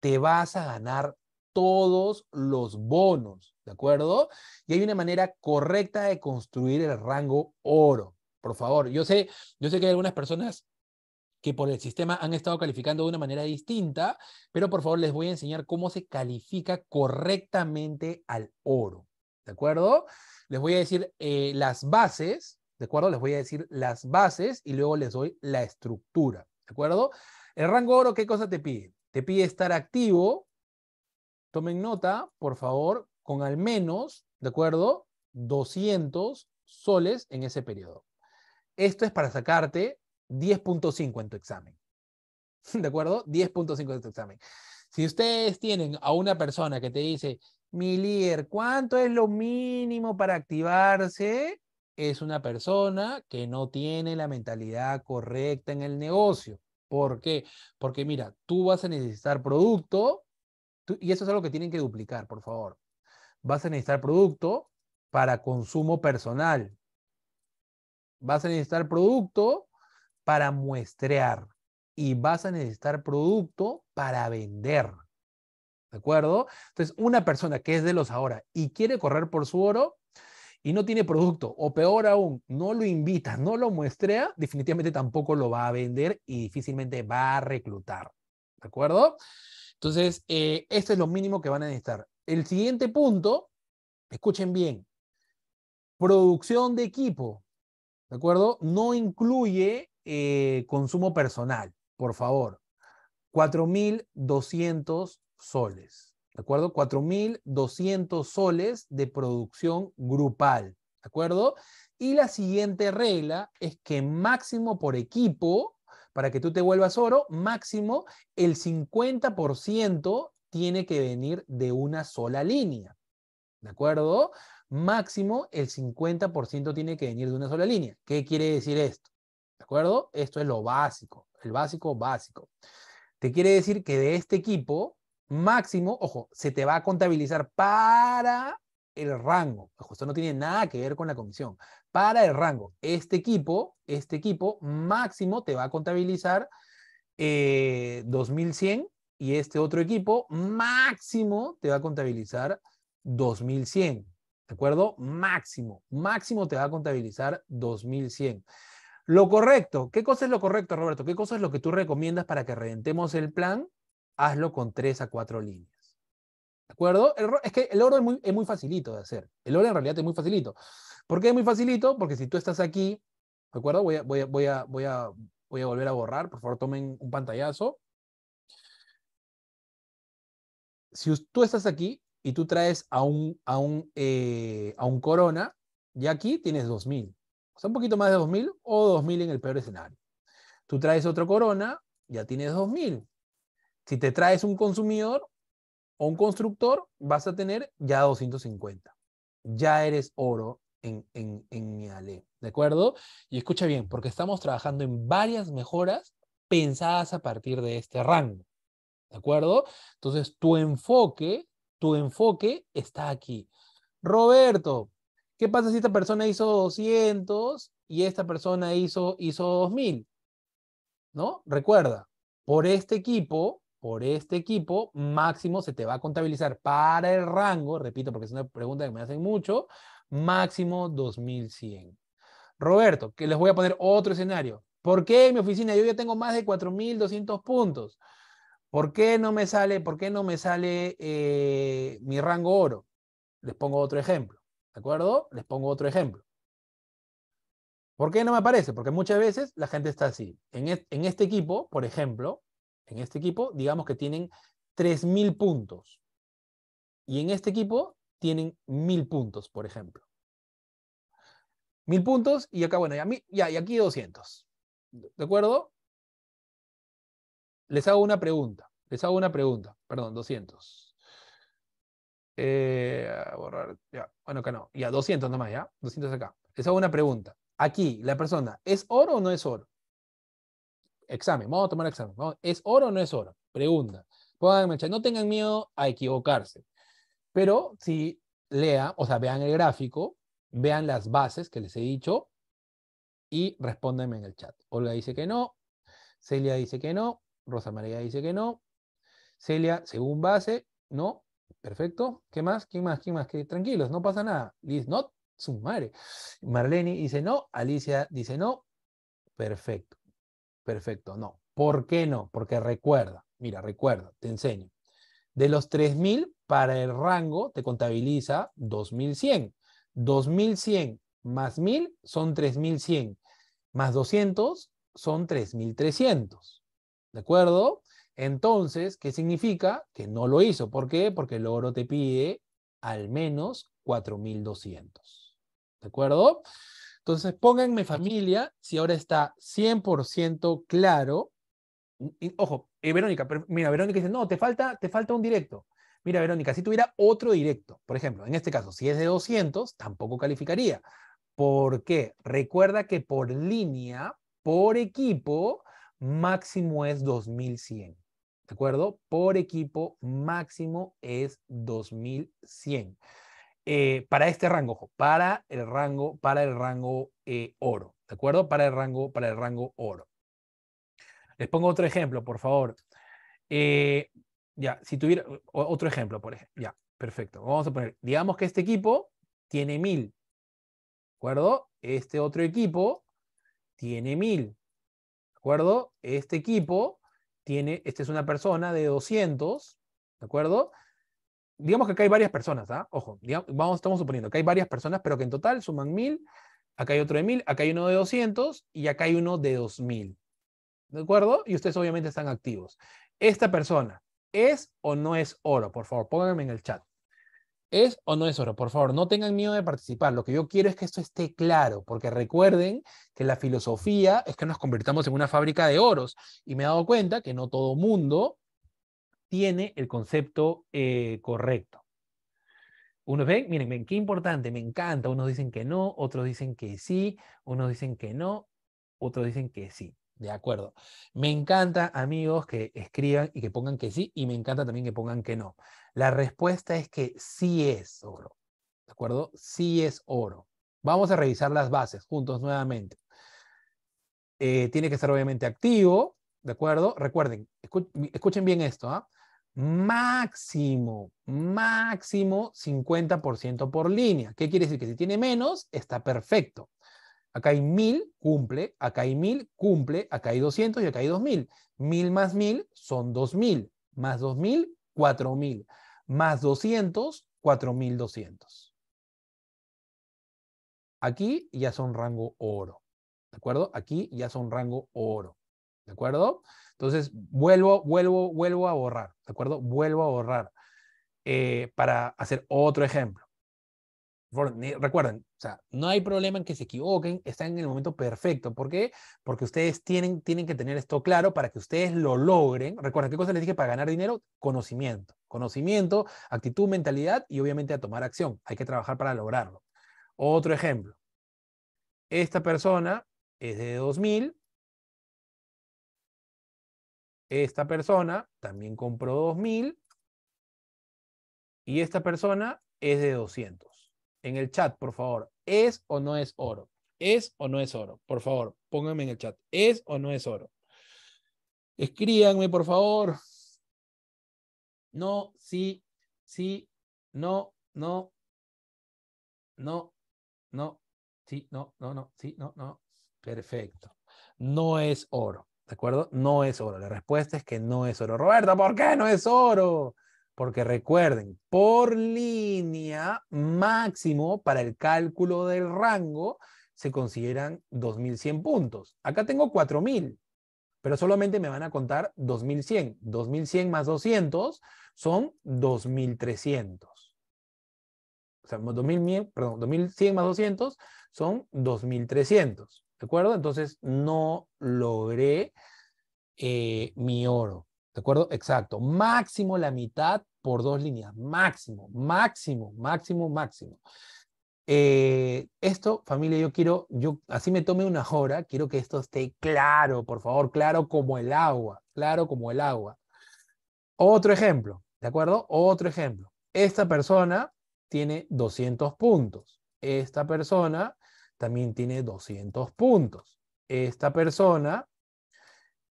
Te vas a ganar todos los bonos, ¿de acuerdo? Y hay una manera correcta de construir el rango oro. Por favor, yo sé, yo sé que hay algunas personas que por el sistema han estado calificando de una manera distinta, pero por favor les voy a enseñar cómo se califica correctamente al oro. ¿De acuerdo? Les voy a decir eh, las bases, ¿de acuerdo? Les voy a decir las bases y luego les doy la estructura. ¿De acuerdo? El rango oro, ¿qué cosa te pide? Te pide estar activo. Tomen nota, por favor, con al menos, ¿de acuerdo? 200 soles en ese periodo. Esto es para sacarte 10.5 en tu examen. ¿De acuerdo? 10.5 en tu examen. Si ustedes tienen a una persona que te dice, mi líder, ¿cuánto es lo mínimo para activarse? Es una persona que no tiene la mentalidad correcta en el negocio. ¿Por qué? Porque mira, tú vas a necesitar producto, y eso es algo que tienen que duplicar, por favor. Vas a necesitar producto para consumo personal. Vas a necesitar producto para muestrear y vas a necesitar producto para vender. ¿De acuerdo? Entonces, una persona que es de los ahora y quiere correr por su oro y no tiene producto, o peor aún, no lo invita, no lo muestrea, definitivamente tampoco lo va a vender y difícilmente va a reclutar. ¿De acuerdo? Entonces, eh, esto es lo mínimo que van a necesitar. El siguiente punto, escuchen bien, producción de equipo. ¿De acuerdo? No incluye eh, consumo personal, por favor. 4.200 soles, ¿de acuerdo? 4.200 soles de producción grupal, ¿de acuerdo? Y la siguiente regla es que máximo por equipo, para que tú te vuelvas oro, máximo el 50% tiene que venir de una sola línea, ¿de acuerdo? Máximo el 50% tiene que venir de una sola línea. ¿Qué quiere decir esto? ¿De acuerdo? Esto es lo básico, el básico básico. Te quiere decir que de este equipo, máximo, ojo, se te va a contabilizar para el rango. Ojo, esto no tiene nada que ver con la comisión. Para el rango, este equipo, este equipo máximo te va a contabilizar 2100 eh, y este otro equipo máximo te va a contabilizar 2100. ¿De acuerdo? Máximo, máximo te va a contabilizar 2100. Lo correcto, ¿qué cosa es lo correcto, Roberto? ¿Qué cosa es lo que tú recomiendas para que reventemos el plan? Hazlo con tres a cuatro líneas. ¿De acuerdo? es que el oro es muy, es muy facilito de hacer. El oro en realidad es muy facilito. ¿Por qué es muy facilito? Porque si tú estás aquí, ¿de acuerdo? Voy a, voy a, voy a, volver a borrar. Por favor, tomen un pantallazo. Si tú estás aquí y tú traes a un, a un, eh, a un corona, ya aquí tienes 2000. O sea, un poquito más de 2.000 o 2.000 en el peor escenario. Tú traes otro corona, ya tienes 2.000. Si te traes un consumidor o un constructor, vas a tener ya 250. Ya eres oro en, en, en ¿de acuerdo? Y escucha bien, porque estamos trabajando en varias mejoras pensadas a partir de este rango, ¿de acuerdo? Entonces, tu enfoque, tu enfoque está aquí. Roberto, ¿Qué pasa si esta persona hizo 200 y esta persona hizo, hizo 2000? ¿No? Recuerda, por este equipo, por este equipo, máximo se te va a contabilizar para el rango, repito porque es una pregunta que me hacen mucho, máximo 2100. Roberto, que les voy a poner otro escenario. ¿Por qué en mi oficina yo ya tengo más de 4200 puntos? ¿Por qué no me sale, por qué no me sale eh, mi rango oro? Les pongo otro ejemplo. ¿De acuerdo? Les pongo otro ejemplo. ¿Por qué no me aparece? Porque muchas veces la gente está así. En, este equipo, por ejemplo, en este equipo, digamos que tienen 3.000 puntos. Y en este equipo tienen 1.000 puntos, por ejemplo. 1.000 puntos y acá, bueno, ya, y aquí 200. ¿De acuerdo? Les hago una pregunta. Les hago una pregunta. Perdón, 200. Eh, a borrar, bueno, que no, ya, 200 nomás, ya, 200 acá. Esa es una pregunta. Aquí, la persona, ¿es oro o no es oro? Examen, vamos a tomar examen. ¿Es oro o no es oro? Pregunta. Pónganme, no tengan miedo a equivocarse. Pero si lea, o sea, vean el gráfico, vean las bases que les he dicho y respóndanme en el chat. Olga dice que no, Celia dice que no, Rosa María dice que no, Celia, según base, no, Perfecto. ¿Qué más? ¿Qué más? ¿Qué más? Que tranquilos, no pasa nada. Liz, no, su madre. Marlene dice no, Alicia dice no. Perfecto. Perfecto, no. ¿Por qué no? Porque recuerda, mira, recuerda, te enseño. De los 3000 para el rango te contabiliza 2100. 2100 más 1000 son 3100. Más 200 son 3300. ¿De acuerdo? Entonces, ¿qué significa? Que no lo hizo. ¿Por qué? Porque el oro te pide al menos 4.200. ¿De acuerdo? Entonces, pónganme familia, si ahora está 100% claro. ojo, Verónica, mira, Verónica dice, no, te falta, te falta un directo. Mira, Verónica, si tuviera otro directo, por ejemplo, en este caso, si es de 200, tampoco calificaría. ¿Por qué? Recuerda que por línea, por equipo, máximo es 2100. ¿de acuerdo? Por equipo máximo es 2100. Eh, para este rango, para el rango, para el rango eh, oro, ¿de acuerdo? Para el rango, para el rango oro. Les pongo otro ejemplo, por favor. Eh, ya, si tuviera otro ejemplo, por ejemplo, ya, perfecto. Vamos a poner, digamos que este equipo tiene 1000, ¿de acuerdo? Este otro equipo tiene 1000, ¿de acuerdo? Este equipo tiene, esta es una persona de 200, ¿de acuerdo? Digamos que acá hay varias personas, ¿ah? Ojo, vamos, estamos suponiendo que hay varias personas, pero que en total suman 1000, acá hay otro de 1000, acá hay uno de 200 y acá hay uno de 2000. ¿De acuerdo? Y ustedes obviamente están activos. Esta persona, ¿es o no es oro? Por favor, pónganme en el chat. ¿Es o no es oro? Por favor, no tengan miedo de participar. Lo que yo quiero es que esto esté claro, porque recuerden que la filosofía es que nos convirtamos en una fábrica de oros. Y me he dado cuenta que no todo mundo tiene el concepto eh, correcto. Unos ven, miren, qué importante, me encanta. Unos dicen que no, otros dicen que sí, unos dicen que no, otros dicen que sí. De acuerdo. Me encanta, amigos, que escriban y que pongan que sí, y me encanta también que pongan que no. La respuesta es que sí es oro. ¿De acuerdo? Sí es oro. Vamos a revisar las bases juntos nuevamente. Eh, tiene que estar obviamente activo, ¿de acuerdo? Recuerden, escuchen bien esto, ¿ah? máximo, máximo 50% por línea. ¿Qué quiere decir? Que si tiene menos, está perfecto. Acá hay 1000, cumple, acá hay 1000, cumple, acá hay 200 y acá hay 2000. 1000 más 1000 son 2000, más 2000, 4000, más 200, 4200. Aquí ya son rango oro, ¿de acuerdo? Aquí ya son rango oro, ¿de acuerdo? Entonces vuelvo, vuelvo, vuelvo a borrar, ¿de acuerdo? Vuelvo a borrar eh, para hacer otro ejemplo. Recuerden, o sea, no hay problema en que se equivoquen, están en el momento perfecto. ¿Por qué? Porque ustedes tienen, tienen que tener esto claro para que ustedes lo logren. Recuerden, ¿qué cosa les dije para ganar dinero? Conocimiento. Conocimiento, actitud, mentalidad y obviamente a tomar acción. Hay que trabajar para lograrlo. Otro ejemplo. Esta persona es de 2000. Esta persona también compró 2000. Y esta persona es de 200 en el chat, por favor, ¿es o no es oro? ¿Es o no es oro? Por favor, pónganme en el chat. ¿Es o no es oro? Escríbanme, por favor. No, sí, sí, no, no, no, no, sí, no, no, no, sí, no, no. Perfecto. No es oro, ¿de acuerdo? No es oro. La respuesta es que no es oro. Roberto, ¿por qué no es oro? Porque recuerden, por línea máximo para el cálculo del rango se consideran 2100 puntos. Acá tengo 4000, pero solamente me van a contar 2100. 2100 más 200 son 2300. O sea, 2100 más 200 son 2300. ¿De acuerdo? Entonces no logré eh, mi oro. ¿De acuerdo? Exacto. Máximo la mitad por dos líneas. Máximo, máximo, máximo, máximo. Eh, esto, familia, yo quiero, yo así me tome una hora, quiero que esto esté claro, por favor, claro como el agua, claro como el agua. Otro ejemplo, ¿de acuerdo? Otro ejemplo. Esta persona tiene 200 puntos. Esta persona también tiene 200 puntos. Esta persona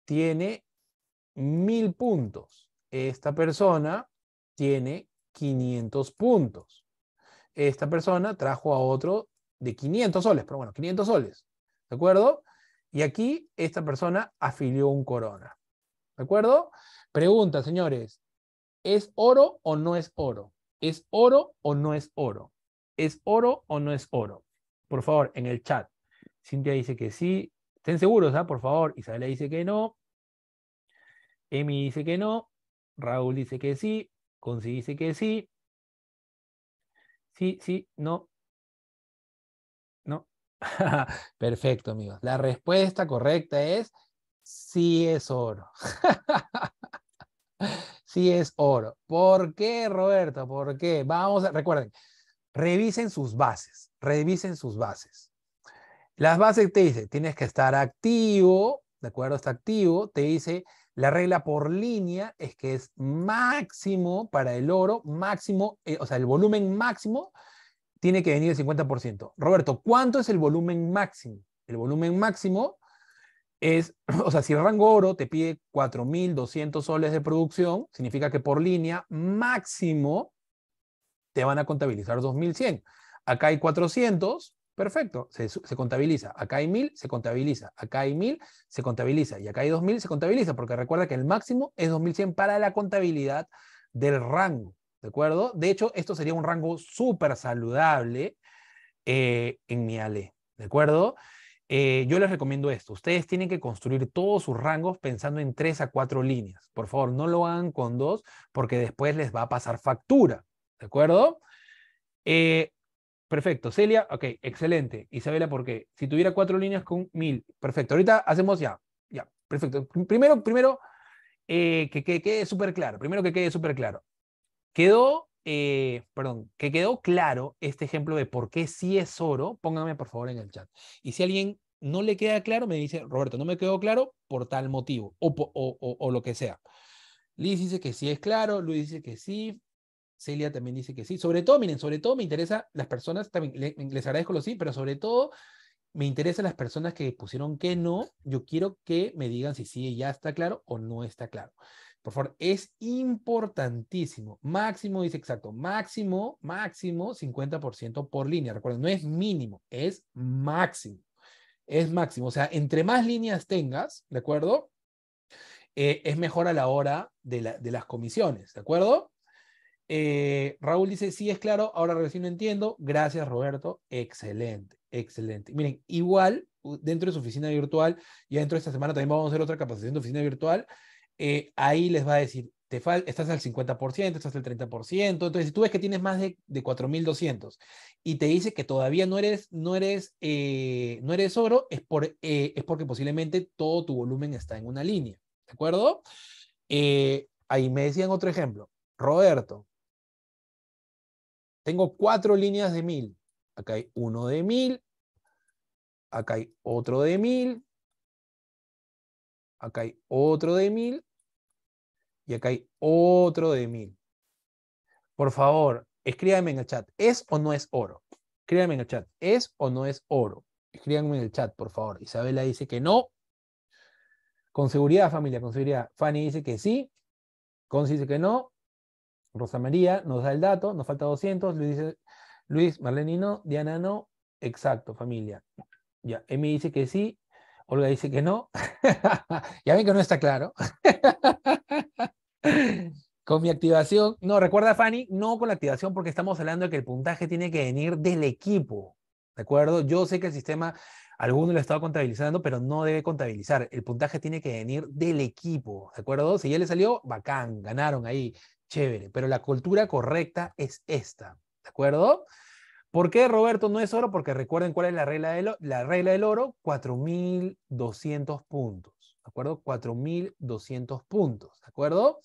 tiene mil puntos. Esta persona tiene 500 puntos. Esta persona trajo a otro de 500 soles, pero bueno, 500 soles. ¿De acuerdo? Y aquí esta persona afilió un corona. ¿De acuerdo? Pregunta, señores. ¿Es oro o no es oro? ¿Es oro o no es oro? ¿Es oro o no es oro? Por favor, en el chat. Cintia dice que sí. Estén seguros, ¿ah? Por favor. Isabela dice que no. Emi dice que no, Raúl dice que sí, Consi dice que sí. Sí, sí, no. No. Perfecto, amigos. La respuesta correcta es sí es oro. sí es oro. ¿Por qué, Roberto? ¿Por qué? Vamos, a, recuerden, revisen sus bases, revisen sus bases. Las bases te dice, tienes que estar activo, ¿de acuerdo? Está activo, te dice la regla por línea es que es máximo para el oro, máximo, eh, o sea, el volumen máximo tiene que venir el 50%. Roberto, ¿cuánto es el volumen máximo? El volumen máximo es, o sea, si el rango oro te pide 4.200 soles de producción, significa que por línea máximo te van a contabilizar 2.100. Acá hay 400, Perfecto, se, contabiliza. Acá hay mil, se contabiliza. Acá hay mil, se contabiliza. Y acá hay mil, se contabiliza, porque recuerda que el máximo es 2100 para la contabilidad del rango. ¿De acuerdo? De hecho, esto sería un rango súper saludable eh, en Miale. ¿De acuerdo? Eh, yo les recomiendo esto. Ustedes tienen que construir todos sus rangos pensando en tres a cuatro líneas. Por favor, no lo hagan con dos porque después les va a pasar factura. ¿De acuerdo? Eh, Perfecto. Celia, ok, excelente. Isabela, ¿por qué? Si tuviera cuatro líneas con mil, perfecto. Ahorita hacemos ya, ya, perfecto. Primero, primero, eh, que, quede súper claro. Primero que quede súper claro. Quedó, eh, perdón, que quedó claro este ejemplo de por qué sí es oro, Póngame, por favor en el chat. Y si alguien no le queda claro, me dice, Roberto, no me quedó claro por tal motivo o, o, o, o lo que sea. Liz dice que sí es claro, Luis dice que sí, Celia también dice que sí. Sobre todo, miren, sobre todo me interesa las personas, también les agradezco lo sí, pero sobre todo me interesan las personas que pusieron que no. Yo quiero que me digan si sí ya está claro o no está claro. Por favor, es importantísimo. Máximo dice exacto, máximo, máximo 50% por línea. Recuerden, no es mínimo, es máximo. Es máximo. O sea, entre más líneas tengas, ¿de acuerdo? Eh, es mejor a la hora de las comisiones, ¿de acuerdo? Eh, Raúl dice, sí, es claro, ahora recién entiendo. Gracias, Roberto. Excelente, excelente. Miren, igual, dentro de su oficina virtual, ya dentro de esta semana también vamos a hacer otra capacitación de oficina virtual. Eh, ahí les va a decir, te fal estás al 50%, estás al 30%. Entonces, si tú ves que tienes más de, 4.200 y te dice que todavía no eres, no eres, eh, no eres oro, es, es porque posiblemente todo tu volumen está en una línea. ¿De acuerdo? ahí me decían otro ejemplo. Roberto, tengo cuatro líneas de mil. Acá hay uno de mil. Acá hay otro de mil. Acá hay otro de mil. Y acá hay otro de mil. Por favor, escríbanme en el chat. ¿Es o no es oro? Escríbanme en el chat. ¿Es o no es oro? Escríbanme en el chat, por favor. Isabela dice que no. Con seguridad, familia, con seguridad. Fanny dice que sí. Consi dice que no. Rosa María nos da el dato, nos falta 200. Luis, dice, Luis Marlene no, Diana no. Exacto, familia. Ya, Emi dice que sí, Olga dice que no. ya ven que no está claro. con mi activación, no, recuerda Fanny, no con la activación porque estamos hablando de que el puntaje tiene que venir del equipo. ¿De acuerdo? Yo sé que el sistema, alguno lo estaba contabilizando, pero no debe contabilizar. El puntaje tiene que venir del equipo. ¿De acuerdo? Si ya le salió, bacán, ganaron ahí. Chévere, pero la cultura correcta es esta, ¿de acuerdo? ¿Por qué Roberto no es oro? Porque recuerden cuál es la regla del, la regla del oro, 4.200 puntos, ¿de acuerdo? 4.200 puntos, ¿de acuerdo?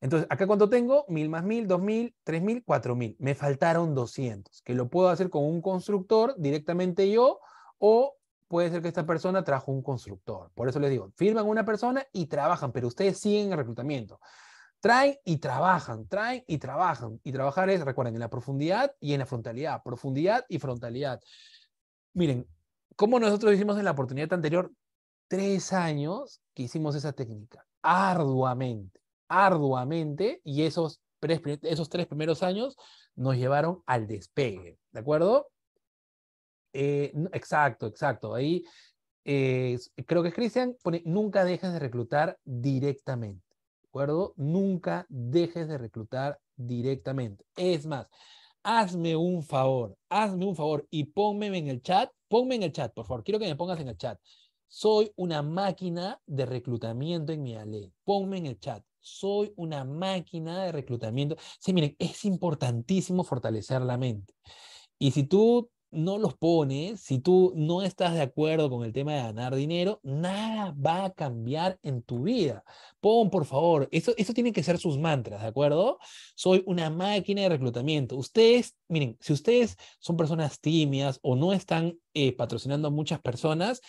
Entonces, acá cuánto tengo? 1000 más 1000, 2000, 3000, 4000. Me faltaron 200, que lo puedo hacer con un constructor directamente yo o puede ser que esta persona trajo un constructor. Por eso les digo, firman una persona y trabajan, pero ustedes siguen el reclutamiento. Traen y trabajan, traen y trabajan. Y trabajar es, recuerden, en la profundidad y en la frontalidad. Profundidad y frontalidad. Miren, como nosotros hicimos en la oportunidad anterior, tres años que hicimos esa técnica, arduamente, arduamente, y esos, esos tres primeros años nos llevaron al despegue, ¿de acuerdo? Eh, exacto, exacto. Ahí eh, creo que Cristian pone, nunca dejes de reclutar directamente acuerdo? Nunca dejes de reclutar directamente. Es más, hazme un favor, hazme un favor y póngame en el chat, ponme en el chat, por favor, quiero que me pongas en el chat. Soy una máquina de reclutamiento en mi ale. Ponme en el chat. Soy una máquina de reclutamiento. Sí, miren, es importantísimo fortalecer la mente. Y si tú no los pones, si tú no estás de acuerdo con el tema de ganar dinero, nada va a cambiar en tu vida. Pon, por favor, eso, eso tienen que ser sus mantras, ¿de acuerdo? Soy una máquina de reclutamiento. Ustedes, miren, si ustedes son personas tímidas o no están eh, patrocinando a muchas personas,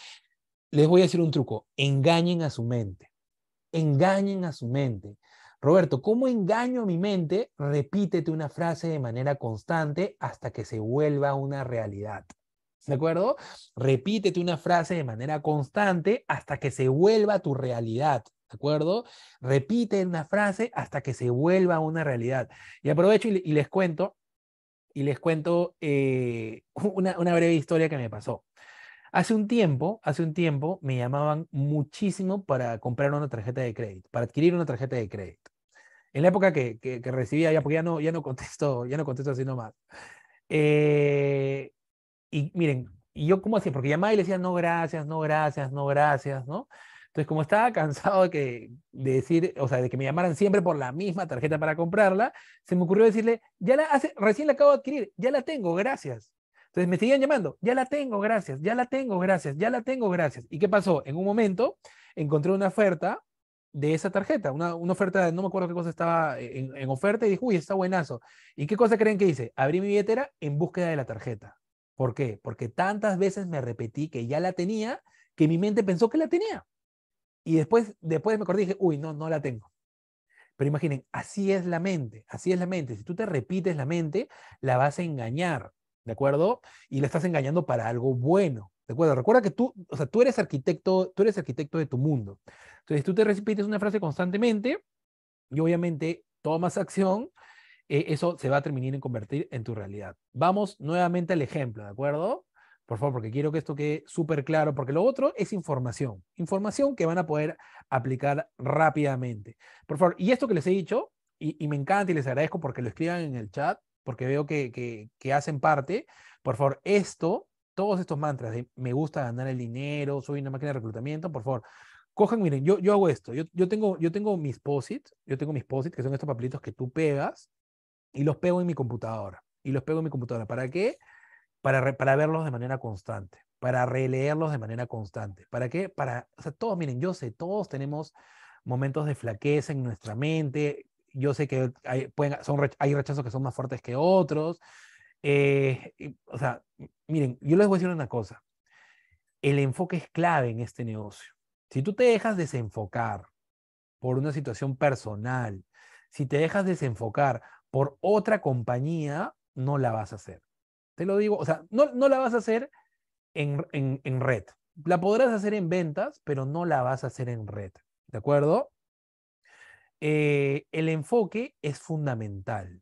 les voy a decir un truco, engañen a su mente engañen a su mente. Roberto, ¿cómo engaño mi mente? Repítete una frase de manera constante hasta que se vuelva una realidad. ¿De acuerdo? Repítete una frase de manera constante hasta que se vuelva tu realidad. ¿De acuerdo? Repite una frase hasta que se vuelva una realidad. Y aprovecho y, les cuento, y les cuento eh, una, una breve historia que me pasó. Hace un tiempo, hace un tiempo me llamaban muchísimo para comprar una tarjeta de crédito, para adquirir una tarjeta de crédito en la época que, recibía, ya, porque ya no, ya no contesto, ya no contesto así nomás. Eh, y miren, y yo cómo hacía, porque llamaba y le decía, no, gracias, no, gracias, no, gracias, ¿no? Entonces, como estaba cansado de, que, de decir, o sea, de que me llamaran siempre por la misma tarjeta para comprarla, se me ocurrió decirle, ya la hace, recién la acabo de adquirir, ya la tengo, gracias. Entonces me seguían llamando, ya la tengo, gracias, ya la tengo, gracias, ya la tengo, gracias. ¿Y qué pasó? En un momento encontré una oferta de esa tarjeta, una, una, oferta, no me acuerdo qué cosa estaba en, en, oferta y dije, uy, está buenazo. ¿Y qué cosa creen que hice? Abrí mi billetera en búsqueda de la tarjeta. ¿Por qué? Porque tantas veces me repetí que ya la tenía que mi mente pensó que la tenía. Y después, después me acordé y dije, uy, no, no la tengo. Pero imaginen, así es la mente, así es la mente. Si tú te repites la mente, la vas a engañar, ¿de acuerdo? Y la estás engañando para algo bueno. ¿De acuerdo? Recuerda que tú, o sea, tú eres arquitecto, tú eres arquitecto de tu mundo. Entonces, tú te repites una frase constantemente y obviamente tomas acción, eh, eso se va a terminar en convertir en tu realidad. Vamos nuevamente al ejemplo, ¿de acuerdo? Por favor, porque quiero que esto quede súper claro, porque lo otro es información, información que van a poder aplicar rápidamente. Por favor, y esto que les he dicho, y, me encanta y les agradezco porque lo escriban en el chat, porque veo que, que, que hacen parte, por favor, esto todos estos mantras de me gusta ganar el dinero, soy una máquina de reclutamiento, por favor, cojan, miren, yo, yo hago esto, yo, yo, tengo, yo tengo mis posits, yo tengo mis posits, que son estos papelitos que tú pegas y los pego en mi computadora, y los pego en mi computadora. ¿Para qué? Para, para verlos de manera constante, para releerlos de manera constante. ¿Para qué? Para, o sea, todos, miren, yo sé, todos tenemos momentos de flaqueza en nuestra mente, yo sé que hay, pueden, son, hay rechazos que son más fuertes que otros, eh, o sea, miren, yo les voy a decir una cosa. El enfoque es clave en este negocio. Si tú te dejas desenfocar por una situación personal, si te dejas desenfocar por otra compañía, no la vas a hacer. Te lo digo, o sea, no, la vas a hacer en, red. La podrás hacer en ventas, pero no la vas a hacer en red. ¿De acuerdo? Eh, el enfoque es fundamental.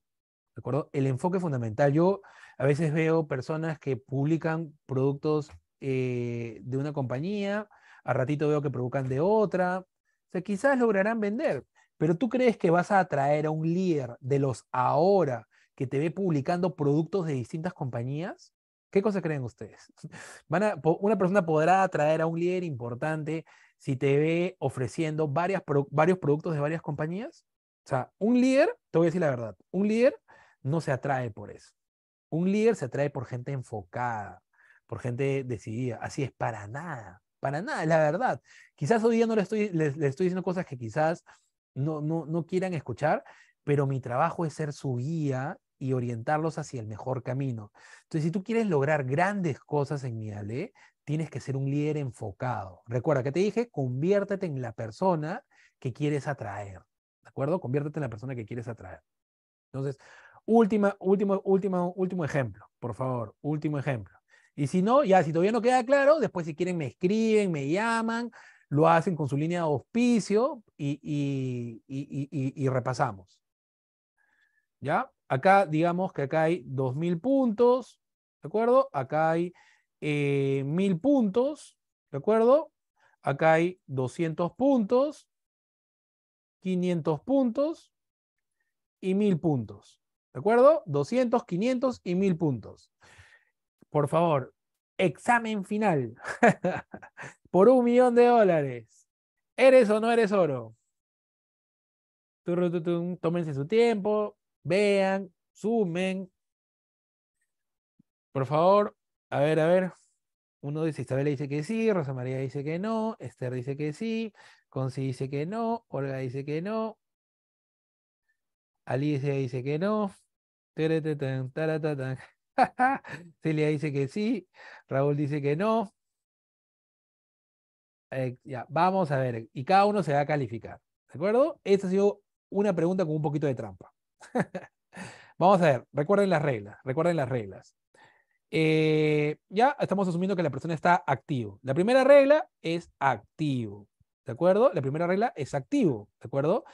¿De acuerdo? El enfoque fundamental. Yo a veces veo personas que publican productos eh, de una compañía, a ratito veo que provocan de otra. O sea, quizás lograrán vender, pero tú crees que vas a atraer a un líder de los ahora que te ve publicando productos de distintas compañías. ¿Qué cosa creen ustedes? Van una persona podrá atraer a un líder importante si te ve ofreciendo varias, varios productos de varias compañías. O sea, un líder, te voy a decir la verdad, un líder no se atrae por eso. Un líder se atrae por gente enfocada, por gente decidida. Así es, para nada, para nada, la verdad. Quizás hoy día no le estoy, estoy diciendo cosas que quizás no, no, no quieran escuchar, pero mi trabajo es ser su guía y orientarlos hacia el mejor camino. Entonces, si tú quieres lograr grandes cosas en mi ale, tienes que ser un líder enfocado. Recuerda que te dije, conviértete en la persona que quieres atraer. ¿De acuerdo? Conviértete en la persona que quieres atraer. Entonces, Última, último, último, último ejemplo, por favor, último ejemplo. Y si no, ya si todavía no queda claro, después si quieren me escriben, me llaman, lo hacen con su línea de auspicio y, y, y, y repasamos. ¿Ya? Acá digamos que acá hay 2.000 puntos, ¿de acuerdo? Acá hay eh, 1.000 puntos, ¿de acuerdo? Acá hay 200 puntos, 500 puntos y 1.000 puntos. ¿De acuerdo? 200, 500 y 1000 puntos. Por favor, examen final. Por un millón de dólares. ¿Eres o no eres oro? Tómense su tiempo, vean, sumen. Por favor, a ver, a ver. Uno dice, Isabela dice que sí, Rosa María dice que no, Esther dice que sí, Consi dice que no, Olga dice que no, Alicia dice que no, Celia dice que sí, Raúl dice que no. Eh, ya, vamos a ver, y cada uno se va a calificar, ¿de acuerdo? Esta ha sido una pregunta con un poquito de trampa. vamos a ver, recuerden las reglas, recuerden las reglas. Eh, ya estamos asumiendo que la persona está activo. La primera regla es activo, ¿de acuerdo? La primera regla es activo, ¿de acuerdo?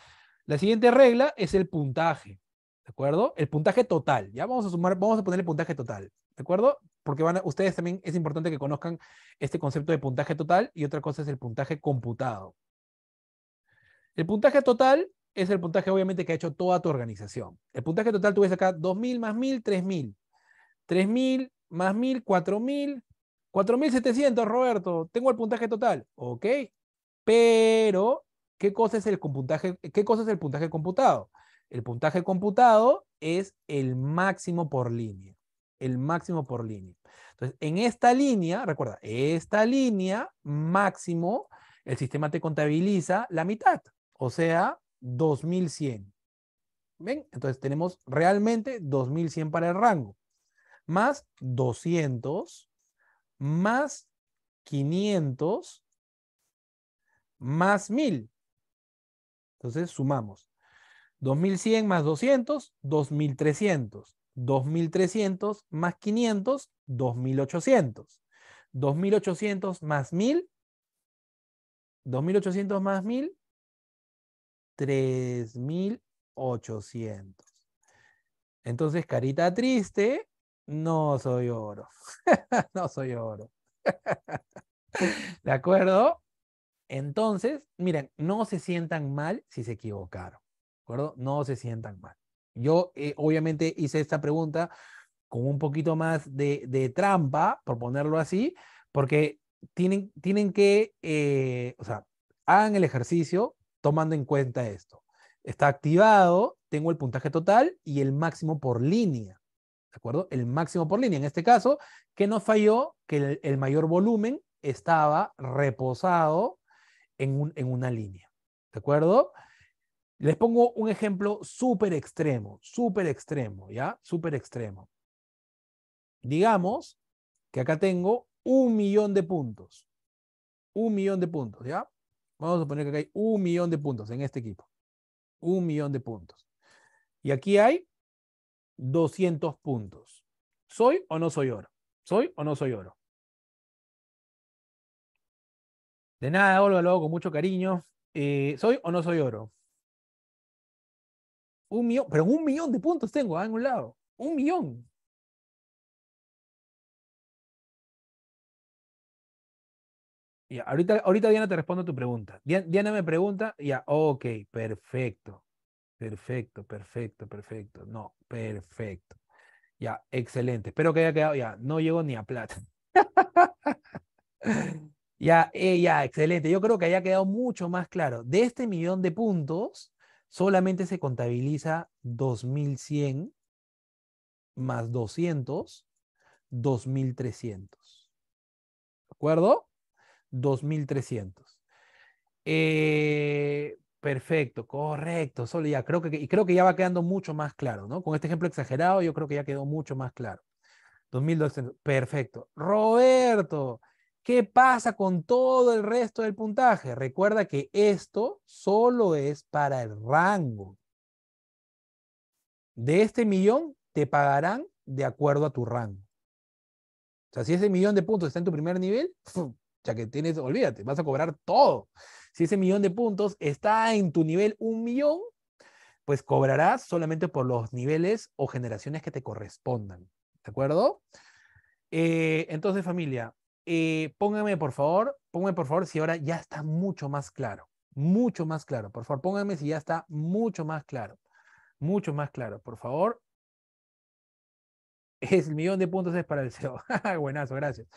La siguiente regla es el puntaje. ¿de acuerdo? El puntaje total, ya vamos a sumar, vamos a poner el puntaje total, ¿de acuerdo? Porque van ustedes también es importante que conozcan este concepto de puntaje total y otra cosa es el puntaje computado. El puntaje total es el puntaje obviamente que ha hecho toda tu organización. El puntaje total tú ves acá 2000 más 1000, 3000. 3000 más 1000, 4000. 4700, Roberto. Tengo el puntaje total. Ok. Pero, ¿qué cosa es el puntaje, qué cosa es el puntaje computado? El puntaje computado es el máximo por línea. El máximo por línea. Entonces, en esta línea, recuerda, esta línea máximo, el sistema te contabiliza la mitad, o sea, 2100. ¿Ven? Entonces tenemos realmente 2100 para el rango, más 200, más 500, más 1000. Entonces sumamos 2100 más 200, 2300. 2300 más 500, 2800. 2800 más 1000, 2800 más 1000, 3800. Entonces, carita triste, no soy oro. no soy oro. ¿De acuerdo? Entonces, miren, no se sientan mal si se equivocaron acuerdo? No se sientan mal. Yo eh, obviamente hice esta pregunta con un poquito más de, trampa, por ponerlo así, porque tienen, tienen que, eh, o sea, hagan el ejercicio tomando en cuenta esto. Está activado, tengo el puntaje total y el máximo por línea, ¿de acuerdo? El máximo por línea. En este caso, que nos falló? Que el, el mayor volumen estaba reposado en, un, en una línea, ¿de acuerdo? Les pongo un ejemplo súper extremo, súper extremo, ¿ya? Súper extremo. Digamos que acá tengo un millón de puntos. Un millón de puntos, ¿ya? Vamos a poner que acá hay un millón de puntos en este equipo. Un millón de puntos. Y aquí hay 200 puntos. ¿Soy o no soy oro? ¿Soy o no soy oro? De nada, Olga, lo hago con mucho cariño. Eh, ¿Soy o no soy oro? Un millón, pero un millón de puntos tengo ah, en un lado. Un millón. Ya, ahorita, ahorita Diana te respondo tu pregunta. Diana, me pregunta, ya, ok, perfecto. Perfecto, perfecto, perfecto. No, perfecto. Ya, excelente. Espero que haya quedado, ya, no llego ni a plata. ya, eh, ya, excelente. Yo creo que haya quedado mucho más claro. De este millón de puntos, solamente se contabiliza 2100 más 200, 2300. ¿De acuerdo? 2300. Eh, perfecto, correcto, solo ya creo que, y creo que ya va quedando mucho más claro, ¿no? Con este ejemplo exagerado yo creo que ya quedó mucho más claro. 2200, perfecto. Roberto, ¿Qué pasa con todo el resto del puntaje? Recuerda que esto solo es para el rango. De este millón te pagarán de acuerdo a tu rango. O sea, si ese millón de puntos está en tu primer nivel, ya que tienes, olvídate, vas a cobrar todo. Si ese millón de puntos está en tu nivel un millón, pues cobrarás solamente por los niveles o generaciones que te correspondan. ¿De acuerdo? Eh, entonces, familia, eh, póngame por favor, póngame por favor si ahora ya está mucho más claro, mucho más claro, por favor, póngame si ya está mucho más claro, mucho más claro, por favor. Es el millón de puntos es para el CEO. buenazo, gracias.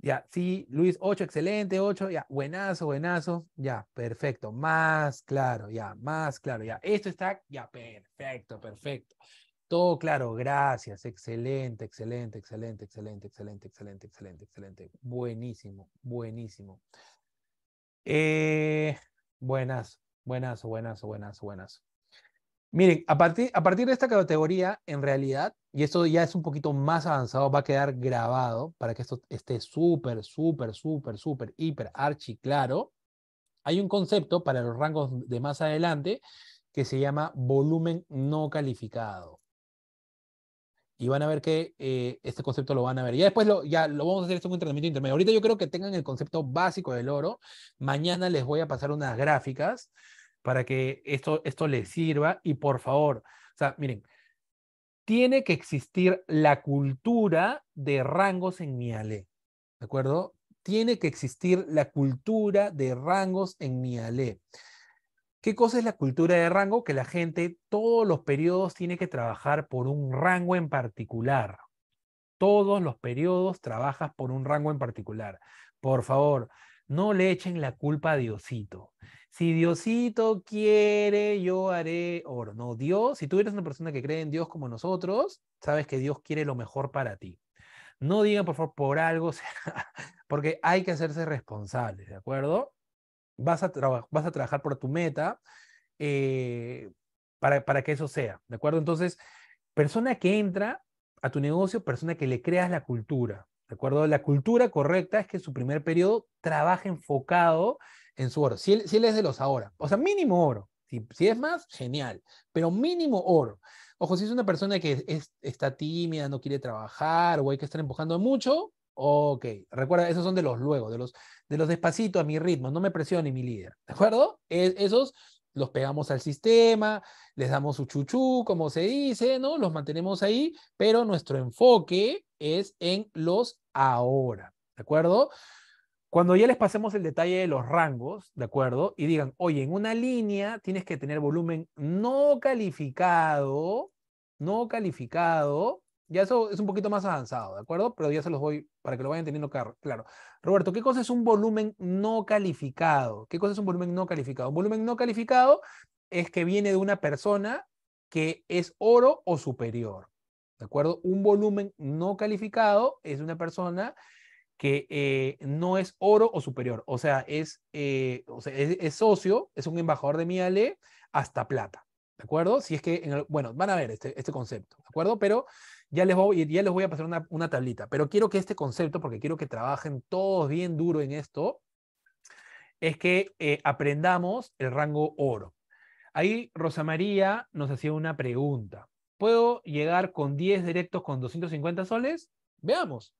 Ya, sí, Luis, 8, excelente, 8, ya, buenazo, buenazo, ya, perfecto, más claro, ya, más claro, ya, esto está, ya, perfecto, perfecto. Todo claro, gracias, excelente, excelente, excelente, excelente, excelente, excelente, excelente, excelente. Buenísimo, buenísimo. Eh, buenas, buenas, buenas, buenas, buenas. Miren, a partir, a partir de esta categoría, en realidad, y esto ya es un poquito más avanzado, va a quedar grabado para que esto esté súper, súper, súper, súper, hiper, archi claro. Hay un concepto para los rangos de más adelante que se llama volumen no calificado y van a ver que eh, este concepto lo van a ver. Ya después lo, ya lo vamos a hacer esto un entrenamiento intermedio. Ahorita yo creo que tengan el concepto básico del oro. Mañana les voy a pasar unas gráficas para que esto, esto les sirva. Y por favor, o sea, miren, tiene que existir la cultura de rangos en miale ¿De acuerdo? Tiene que existir la cultura de rangos en miale. ¿Qué cosa es la cultura de rango? Que la gente todos los periodos tiene que trabajar por un rango en particular. Todos los periodos trabajas por un rango en particular. Por favor, no le echen la culpa a Diosito. Si Diosito quiere, yo haré oro. No, Dios, si tú eres una persona que cree en Dios como nosotros, sabes que Dios quiere lo mejor para ti. No digan, por favor, por algo, porque hay que hacerse responsables, ¿de acuerdo? vas a, vas a trabajar por tu meta eh, para, que eso sea, ¿de acuerdo? Entonces, persona que entra a tu negocio, persona que le creas la cultura, ¿de acuerdo? La cultura correcta es que su primer periodo trabaje enfocado en su oro. Si él, es de los ahora, o sea, mínimo oro. Si, es más, genial, pero mínimo oro. Ojo, si es una persona que está tímida, no quiere trabajar o hay que estar empujando mucho, Ok, recuerda, esos son de los luego, de los, de los despacito a mi ritmo, no me presione mi líder, ¿de acuerdo? Es, esos los pegamos al sistema, les damos su chuchú, como se dice, ¿no? Los mantenemos ahí, pero nuestro enfoque es en los ahora, ¿de acuerdo? Cuando ya les pasemos el detalle de los rangos, ¿de acuerdo? Y digan, oye, en una línea tienes que tener volumen no calificado, no calificado, ya eso es un poquito más avanzado, ¿de acuerdo? Pero ya se los voy para que lo vayan teniendo claro. Roberto, ¿qué cosa es un volumen no calificado? ¿Qué cosa es un volumen no calificado? Un volumen no calificado es que viene de una persona que es oro o superior. ¿De acuerdo? Un volumen no calificado es una persona que eh, no es oro o superior. O sea, es, eh, o sea, es, socio, es un embajador de Miale hasta plata. ¿De acuerdo? Si es que, bueno, van a ver este, este concepto. ¿De acuerdo? Pero ya les voy, les voy a pasar una, tablita, pero quiero que este concepto, porque quiero que trabajen todos bien duro en esto, es que eh, aprendamos el rango oro. Ahí Rosa María nos hacía una pregunta. ¿Puedo llegar con 10 directos con 250 soles? Veamos.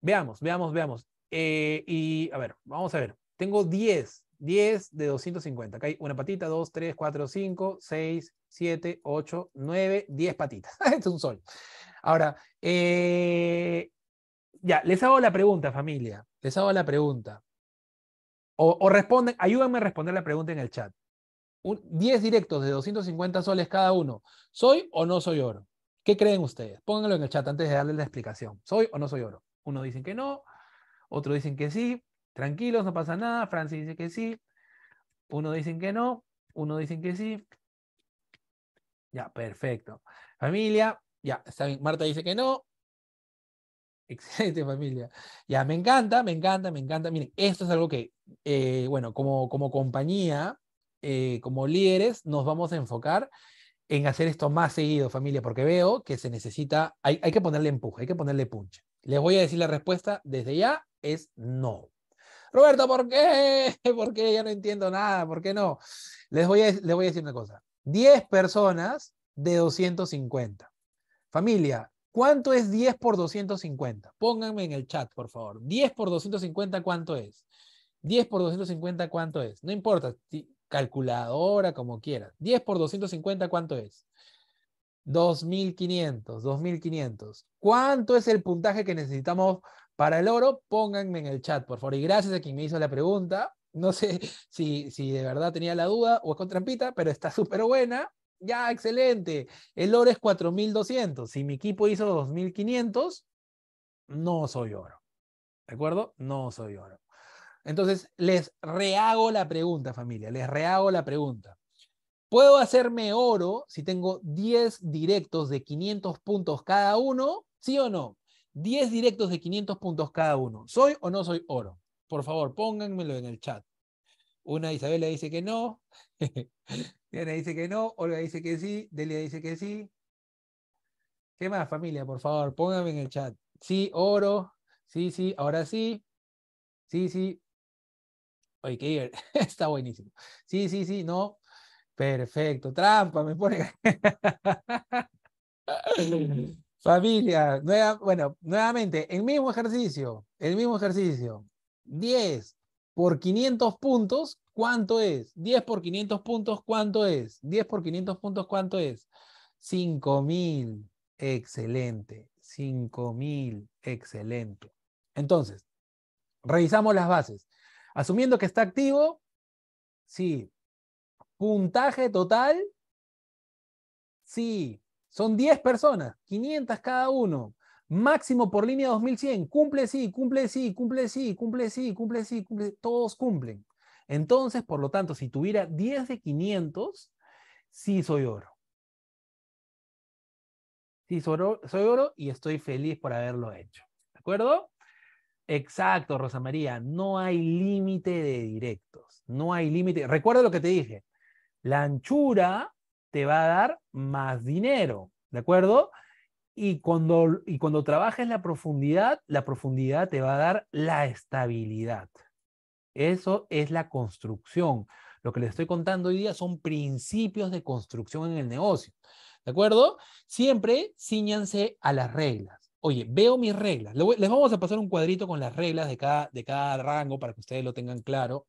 Veamos, veamos, veamos. Eh, y a ver, vamos a ver. Tengo 10 10 de 250. Acá hay una patita, 2, 3, 4, 5, 6, 7, 8, 9, 10 patitas. es un sol. Ahora, eh, ya, les hago la pregunta, familia. Les hago la pregunta. O, responden, ayúdenme a responder la pregunta en el chat. 10 directos de 250 soles cada uno. ¿Soy o no soy oro? ¿Qué creen ustedes? Pónganlo en el chat antes de darles la explicación. ¿Soy o no soy oro? Uno dicen que no, otro dicen que sí. Tranquilos, no pasa nada. Francis dice que sí. Uno dicen que no. Uno dicen que sí. Ya, perfecto. Familia, ya, está Marta dice que no. Excelente familia. Ya, me encanta, me encanta, me encanta. Miren, esto es algo que, eh, bueno, como, como compañía, eh, como líderes, nos vamos a enfocar en hacer esto más seguido, familia, porque veo que se necesita, hay, hay que ponerle empuje, hay que ponerle punch. Les voy a decir la respuesta desde ya, es no. Roberto, ¿por qué? ¿Por qué? Ya no entiendo nada, ¿por qué no? Les voy a, les voy a decir una cosa. 10 personas de 250. Familia, ¿cuánto es 10 por 250? Pónganme en el chat, por favor. 10 por 250, ¿cuánto es? 10 por 250, ¿cuánto es? No importa, calculadora, como quieras. 10 por 250, ¿cuánto es? 2500, 2500. ¿Cuánto es el puntaje que necesitamos para el oro, pónganme en el chat, por favor. Y gracias a quien me hizo la pregunta. No sé si, si de verdad tenía la duda o es con trampita, pero está súper buena. Ya, excelente. El oro es 4200. Si mi equipo hizo 2500, no soy oro. ¿De acuerdo? No soy oro. Entonces, les rehago la pregunta, familia. Les rehago la pregunta. ¿Puedo hacerme oro si tengo 10 directos de 500 puntos cada uno? ¿Sí o no? 10 directos de 500 puntos cada uno. ¿Soy o no soy oro? Por favor, pónganmelo en el chat. Una Isabela dice que no, Diana dice que no, Olga dice que sí, Delia dice que sí. ¿Qué más, familia? Por favor, pónganme en el chat. Sí, oro. Sí, sí, ahora sí. Sí, sí. Oye, qué Está buenísimo. Sí, sí, sí, no. Perfecto. Trampa, me pone. Familia, bueno, nuevamente, el mismo ejercicio, el mismo ejercicio. 10 por 500 puntos, ¿cuánto es? 10 por 500 puntos, ¿cuánto es? 10 por 500 puntos, ¿cuánto es? 5000. Excelente. 5000. Excelente. Entonces, revisamos las bases. Asumiendo que está activo, sí. Puntaje total, sí. Son 10 personas, 500 cada uno. Máximo por línea 2100. Cumple sí, cumple sí, cumple sí, cumple sí, cumple sí, cumple. Todos cumplen. Entonces, por lo tanto, si tuviera 10 de 500, sí soy oro. Sí, soy oro, soy oro y estoy feliz por haberlo hecho. ¿De acuerdo? Exacto, Rosa María, no hay límite de directos, no hay límite. Recuerda lo que te dije, la anchura te va a dar más dinero, ¿de acuerdo? Y cuando, y cuando trabajes la profundidad, la profundidad te va a dar la estabilidad. Eso es la construcción. Lo que les estoy contando hoy día son principios de construcción en el negocio. ¿De acuerdo? Siempre ciñanse a las reglas. Oye, veo mis reglas. Les vamos a pasar un cuadrito con las reglas de cada, de cada rango para que ustedes lo tengan claro.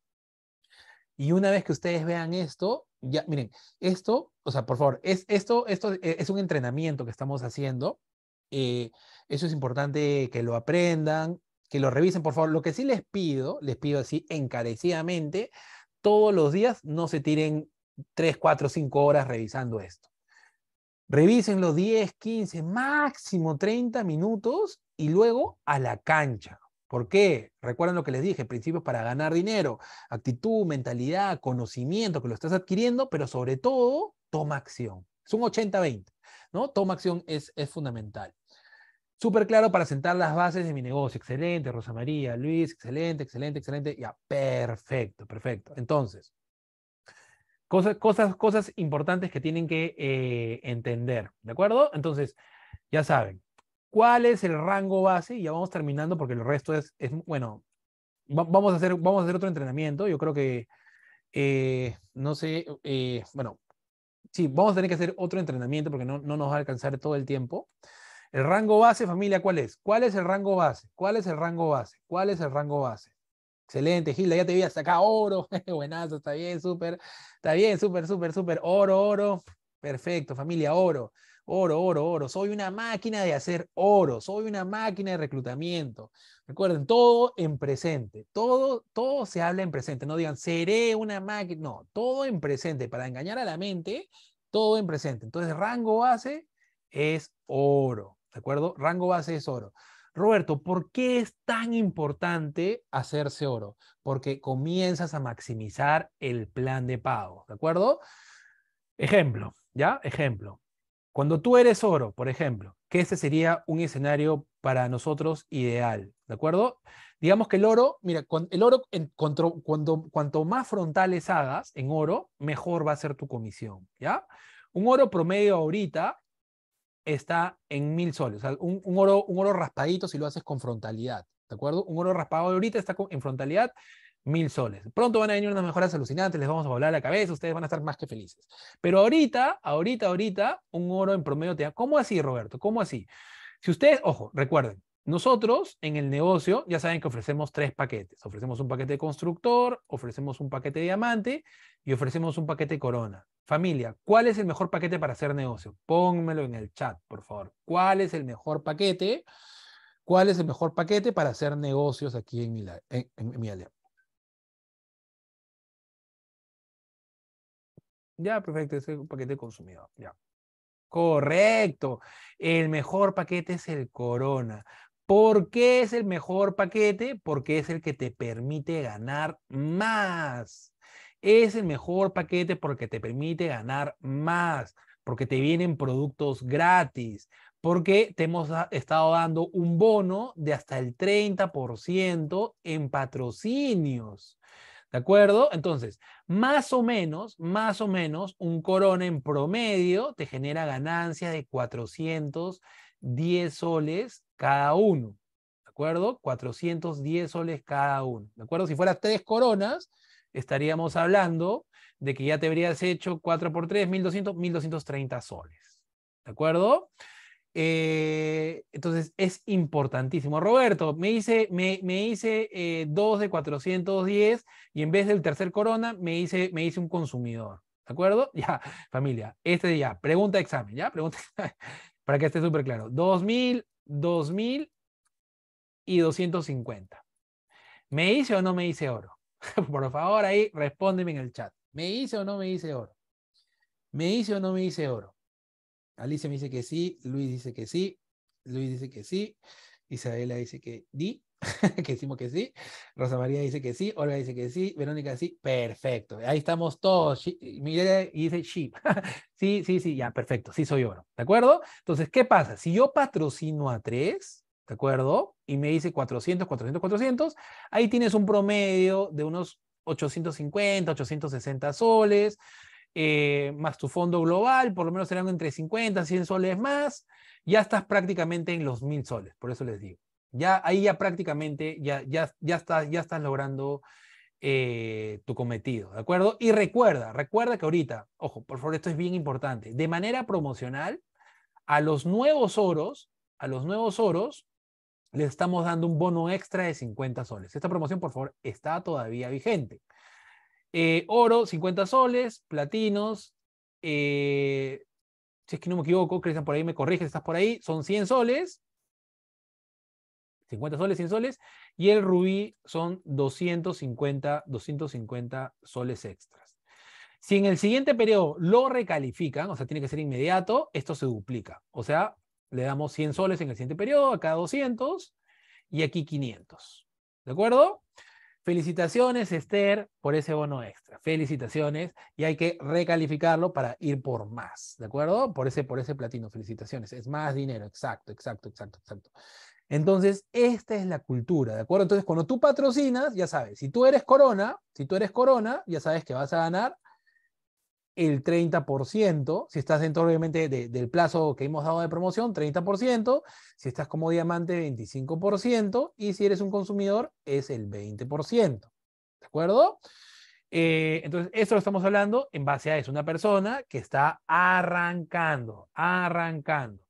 Y una vez que ustedes vean esto, ya, miren, esto, o sea, por favor, es, esto, esto eh, es un entrenamiento que estamos haciendo. Eh, eso es importante que lo aprendan, que lo revisen, por favor. Lo que sí les pido, les pido así encarecidamente, todos los días no se tiren tres, cuatro, cinco horas revisando esto. Revisen los 10, 15, máximo 30 minutos y luego a la cancha. ¿Por qué? Recuerden lo que les dije, principios para ganar dinero, actitud, mentalidad, conocimiento que lo estás adquiriendo, pero sobre todo, toma acción. Es un 80-20, ¿no? Toma acción es, fundamental. Súper claro para sentar las bases de mi negocio. Excelente, Rosa María, Luis, excelente, excelente, excelente. Ya, perfecto, perfecto. Entonces, cosas, cosas, cosas importantes que tienen que eh, entender, ¿de acuerdo? Entonces, ya saben, ¿Cuál es el rango base? Y ya vamos terminando porque el resto es, bueno, vamos, a hacer, otro entrenamiento. Yo creo que, eh, no sé, eh, bueno, sí, vamos a tener que hacer otro entrenamiento porque no, nos va a alcanzar todo el tiempo. El rango base, familia, ¿cuál es? ¿Cuál es el rango base? ¿Cuál es el rango base? ¿Cuál es el rango base? Excelente, Gilda, ya te vi hasta acá, oro. Buenazo, está bien, súper. Está bien, súper, súper, súper. Oro, oro. Perfecto, familia, oro oro, oro, oro, soy una máquina de hacer oro, soy una máquina de reclutamiento. Recuerden, todo en presente, todo, todo se habla en presente, no digan, seré una máquina, no, todo en presente, para engañar a la mente, todo en presente. Entonces, rango base es oro, ¿de acuerdo? Rango base es oro. Roberto, ¿por qué es tan importante hacerse oro? Porque comienzas a maximizar el plan de pago, ¿de acuerdo? Ejemplo, ¿ya? Ejemplo. Cuando tú eres oro, por ejemplo, que ese sería un escenario para nosotros ideal, ¿de acuerdo? Digamos que el oro, mira, el oro, cuando, cuanto más frontales hagas en oro, mejor va a ser tu comisión, ¿ya? Un oro promedio ahorita está en mil soles, o sea, un, oro, un oro raspadito si lo haces con frontalidad, ¿de acuerdo? Un oro raspado ahorita está en frontalidad mil soles. Pronto van a venir unas mejoras alucinantes, les vamos a volar la cabeza, ustedes van a estar más que felices. Pero ahorita, ahorita, ahorita, un oro en promedio te da. ¿Cómo así, Roberto? ¿Cómo así? Si ustedes, ojo, recuerden, nosotros en el negocio ya saben que ofrecemos tres paquetes. Ofrecemos un paquete de constructor, ofrecemos un paquete diamante y ofrecemos un paquete corona. Familia, ¿cuál es el mejor paquete para hacer negocio? Pónmelo en el chat, por favor. ¿Cuál es el mejor paquete? ¿Cuál es el mejor paquete para hacer negocios aquí en mi, en, Ya, perfecto, es el paquete consumidor. Ya. Correcto. El mejor paquete es el Corona. ¿Por qué es el mejor paquete? Porque es el que te permite ganar más. Es el mejor paquete porque te permite ganar más, porque te vienen productos gratis, porque te hemos estado dando un bono de hasta el 30% en patrocinios. ¿De acuerdo? Entonces, más o menos, más o menos, un corona en promedio te genera ganancia de 410 soles cada uno. ¿De acuerdo? 410 soles cada uno. ¿De acuerdo? Si fueras tres coronas, estaríamos hablando de que ya te habrías hecho 4 por 3, 1200, 1230 soles. ¿De acuerdo? Eh, entonces es importantísimo. Roberto, me hice, me, hice eh, dos de 410 y en vez del tercer corona me hice, me hice un consumidor. ¿De acuerdo? Ya, familia. Este ya, pregunta examen, ya, pregunta para que esté súper claro. 2000, 2000 y 250. ¿Me hice o no me hice oro? Por favor, ahí respóndeme en el chat. ¿Me hice o no me hice oro? ¿Me hice o no me hice oro? Alicia me dice que sí, Luis dice que sí, Luis dice que sí, Isabela dice que sí, que decimos que sí, Rosa María dice que sí, Olga dice que sí, Verónica sí, perfecto, ahí estamos todos, Miguel dice sí, sí, sí, sí, ya, perfecto, sí soy oro, ¿de acuerdo? Entonces, ¿qué pasa? Si yo patrocino a tres, ¿de acuerdo? Y me dice 400, 400, 400, ahí tienes un promedio de unos 850, 860 soles, eh, más tu fondo global, por lo menos serán entre 50, 100 soles más, ya estás prácticamente en los 1000 soles, por eso les digo. Ya, ahí ya prácticamente ya, ya, ya, estás, logrando eh, tu cometido, ¿de acuerdo? Y recuerda, recuerda que ahorita, ojo, por favor, esto es bien importante, de manera promocional, a los nuevos oros, a los nuevos oros, le estamos dando un bono extra de 50 soles. Esta promoción, por favor, está todavía vigente. Eh, oro, 50 soles, platinos, eh, si es que no me equivoco, Cristian, por ahí me corriges, estás por ahí, son 100 soles, 50 soles, 100 soles, y el rubí son 250, 250 soles extras. Si en el siguiente periodo lo recalifican, o sea, tiene que ser inmediato, esto se duplica. O sea, le damos 100 soles en el siguiente periodo, acá 200 y aquí 500. ¿De acuerdo? Felicitaciones, Esther, por ese bono extra. Felicitaciones. Y hay que recalificarlo para ir por más, ¿de acuerdo? Por ese, por ese platino, felicitaciones. Es más dinero, exacto, exacto, exacto, exacto. Entonces, esta es la cultura, ¿de acuerdo? Entonces, cuando tú patrocinas, ya sabes, si tú eres corona, si tú eres corona, ya sabes que vas a ganar el 30%, si estás dentro obviamente del plazo que hemos dado de promoción, 30%, si estás como diamante, 25%, y si eres un consumidor, es el 20%. ¿De acuerdo? Eh, entonces, esto lo estamos hablando en base a eso, una persona que está arrancando, arrancando.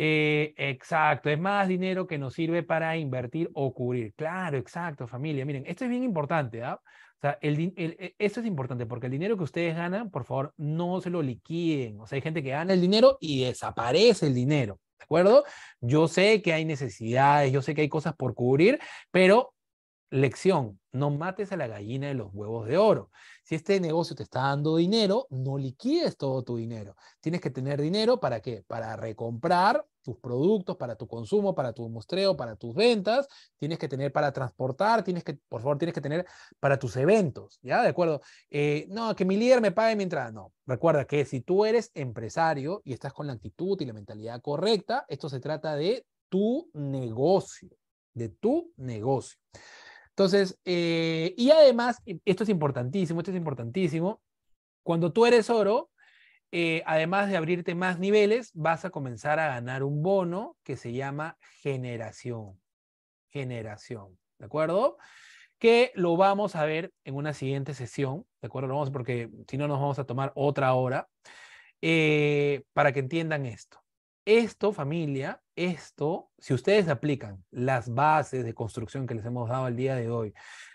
Eh, exacto, es más dinero que nos sirve para invertir o cubrir. Claro, exacto, familia. Miren, esto es bien importante. ¿ah? O sea, el, e, es importante porque el dinero que ustedes ganan, por favor, no se lo liquiden. O sea, hay gente que gana el dinero y desaparece el dinero. ¿De acuerdo? Yo sé que hay necesidades, yo sé que hay cosas por cubrir, pero lección, no mates a la gallina de los huevos de oro. Si este negocio te está dando dinero, no liquides todo tu dinero. Tienes que tener dinero para qué? Para recomprar tus productos, para tu consumo, para tu mostreo, para tus ventas, tienes que tener para transportar, tienes que, por favor, tienes que tener para tus eventos, ¿ya? ¿De acuerdo? Eh, no, que mi líder me pague mi entrada, no. Recuerda que si tú eres empresario y estás con la actitud y la mentalidad correcta, esto se trata de tu negocio, de tu negocio. Entonces, eh, y además, esto es importantísimo, esto es importantísimo, cuando tú eres oro, eh, además de abrirte más niveles, vas a comenzar a ganar un bono que se llama generación. Generación, ¿de acuerdo? Que lo vamos a ver en una siguiente sesión, ¿de acuerdo? vamos, porque si no nos vamos a tomar otra hora, eh, para que entiendan esto. Esto, familia, esto, si ustedes aplican las bases de construcción que les hemos dado el día de hoy,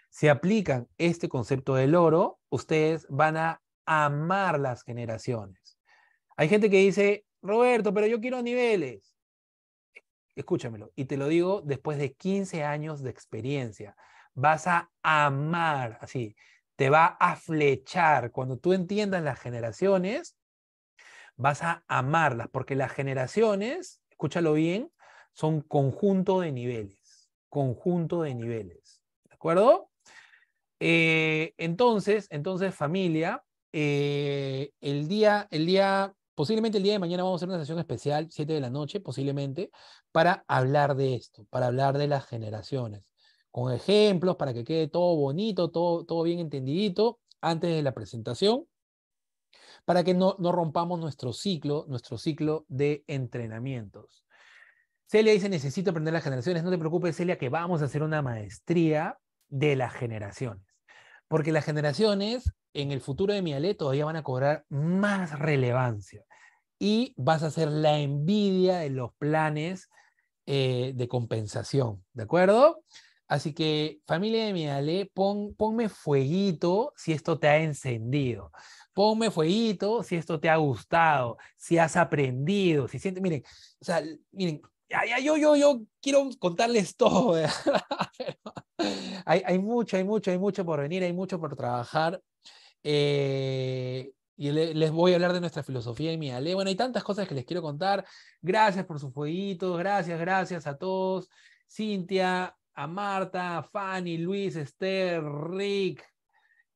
si aplican este concepto del oro, ustedes van a amar las generaciones. Hay gente que dice, Roberto, pero yo quiero niveles. Escúchamelo, y te lo digo después de 15 años de experiencia. Vas a amar, así, te va a flechar. Cuando tú entiendas las generaciones, vas a amarlas, porque las generaciones, escúchalo bien, son conjunto de niveles, conjunto de niveles. ¿De acuerdo? Eh, entonces, entonces familia, eh, el, día, el día Posiblemente el día de mañana vamos a hacer una sesión especial, 7 de la noche, posiblemente, para hablar de esto, para hablar de las generaciones, con ejemplos, para que quede todo bonito, todo, todo bien entendidito antes de la presentación, para que no, no rompamos nuestro ciclo, nuestro ciclo de entrenamientos. Celia dice, necesito aprender las generaciones. No te preocupes, Celia, que vamos a hacer una maestría de las generaciones porque las generaciones en el futuro de Mialé todavía van a cobrar más relevancia y vas a ser la envidia de los planes eh, de compensación, ¿de acuerdo? Así que familia de Miale, ponme fueguito si esto te ha encendido. Ponme fueguito si esto te ha gustado, si has aprendido, si sientes, miren, o sea, miren, yo, yo, yo quiero contarles todo. hay, mucho, hay mucho, hay mucho por venir, hay mucho por trabajar. Eh, y les voy a hablar de nuestra filosofía y mi ale. Bueno, hay tantas cosas que les quiero contar. Gracias por sus fueguitos, gracias, gracias a todos. Cintia, a Marta, a Fanny, Luis, Esther, Rick,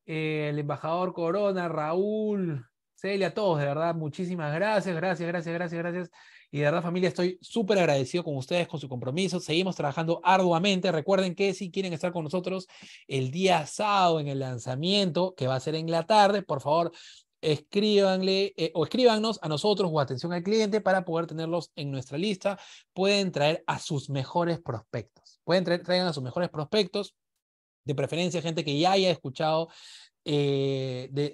eh, el embajador Corona, Raúl, Celia, a todos, de verdad, muchísimas gracias, gracias, gracias, gracias, gracias. Y de verdad, familia, estoy súper agradecido con ustedes, con su compromiso. Seguimos trabajando arduamente. Recuerden que si quieren estar con nosotros el día sábado en el lanzamiento, que va a ser en la tarde, por favor, escríbanle eh, o escríbanos a nosotros o atención al cliente para poder tenerlos en nuestra lista. Pueden traer a sus mejores prospectos. Pueden traer, a sus mejores prospectos, de preferencia gente que ya haya escuchado eh, de,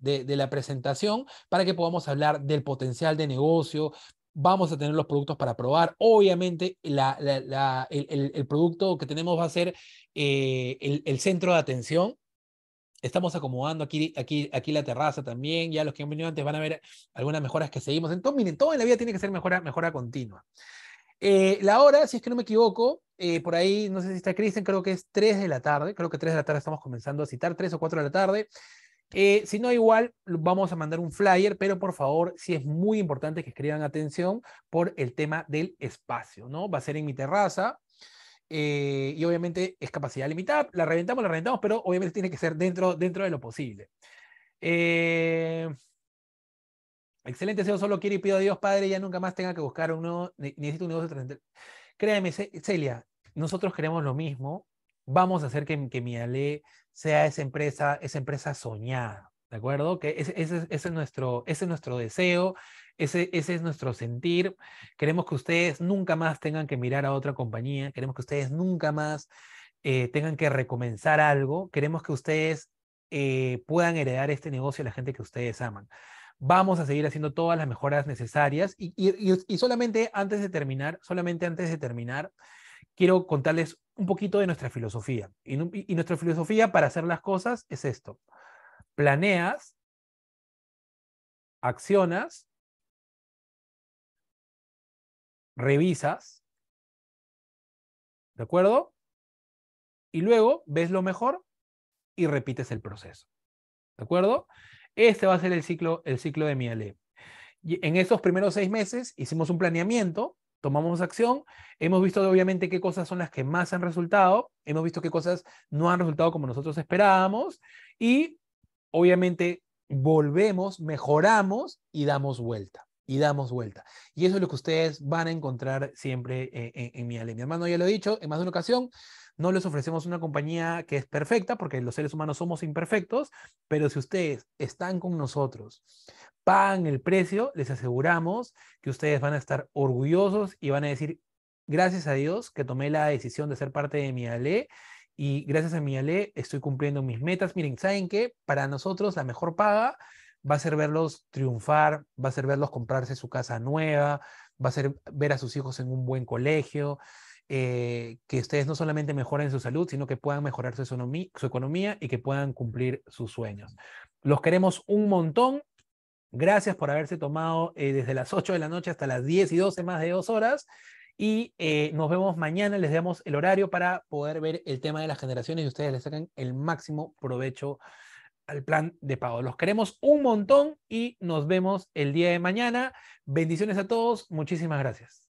de, la presentación para que podamos hablar del potencial de negocio, vamos a tener los productos para probar. Obviamente, la, el, producto que tenemos va a ser eh, el, centro de atención. Estamos acomodando aquí, aquí, aquí la terraza también. Ya los que han venido antes van a ver algunas mejoras que seguimos. Entonces, miren, todo en la vida tiene que ser mejora, mejora continua. Eh, la hora, si es que no me equivoco, eh, por ahí, no sé si está Cristian, creo que es 3 de la tarde, creo que 3 de la tarde estamos comenzando a citar, 3 o 4 de la tarde. Eh, si no, igual vamos a mandar un flyer, pero por favor, si es muy importante que escriban atención por el tema del espacio, ¿no? Va a ser en mi terraza. Eh, y obviamente es capacidad limitada, la reventamos, la reventamos, pero obviamente tiene que ser dentro, dentro de lo posible. Eh, excelente, SEO, solo quiero y pido a Dios Padre, ya nunca más tenga que buscar un nuevo, necesito un negocio. Créeme, Celia, nosotros queremos lo mismo, vamos a hacer que, que Miale sea esa empresa, esa empresa soñada, ¿de acuerdo? Que ese, ese, es, nuestro, nuestro deseo, ese, ese es nuestro sentir. Queremos que ustedes nunca más tengan que mirar a otra compañía, queremos que ustedes nunca más eh, tengan que recomenzar algo, queremos que ustedes eh, puedan heredar este negocio a la gente que ustedes aman. Vamos a seguir haciendo todas las mejoras necesarias y solamente antes de terminar, solamente antes de terminar, quiero contarles un poquito de nuestra filosofía. Y, nuestra filosofía para hacer las cosas es esto. Planeas, accionas, revisas, ¿de acuerdo? Y luego ves lo mejor y repites el proceso. ¿De acuerdo? Este va a ser el ciclo, el ciclo de Miele. Y en esos primeros seis meses hicimos un planeamiento tomamos acción, hemos visto obviamente qué cosas son las que más han resultado, hemos visto qué cosas no han resultado como nosotros esperábamos y obviamente volvemos, mejoramos y damos vuelta. Y damos vuelta. Y eso es lo que ustedes van a encontrar siempre eh, en, mi Ale. Mi hermano ya lo he dicho en más de una ocasión, no les ofrecemos una compañía que es perfecta, porque los seres humanos somos imperfectos, pero si ustedes están con nosotros, pagan el precio, les aseguramos que ustedes van a estar orgullosos y van a decir, gracias a Dios que tomé la decisión de ser parte de mi Ale y gracias a mi Ale estoy cumpliendo mis metas. Miren, ¿saben que Para nosotros la mejor paga va a ser verlos triunfar, va a ser verlos comprarse su casa nueva, va a ser ver a sus hijos en un buen colegio, eh, que ustedes no solamente mejoren su salud, sino que puedan mejorar su economía, y que puedan cumplir sus sueños. Los queremos un montón. Gracias por haberse tomado eh, desde las 8 de la noche hasta las 10 y 12, más de dos horas. Y eh, nos vemos mañana, les damos el horario para poder ver el tema de las generaciones y ustedes le sacan el máximo provecho al plan de pago. Los queremos un montón y nos vemos el día de mañana. Bendiciones a todos, muchísimas gracias.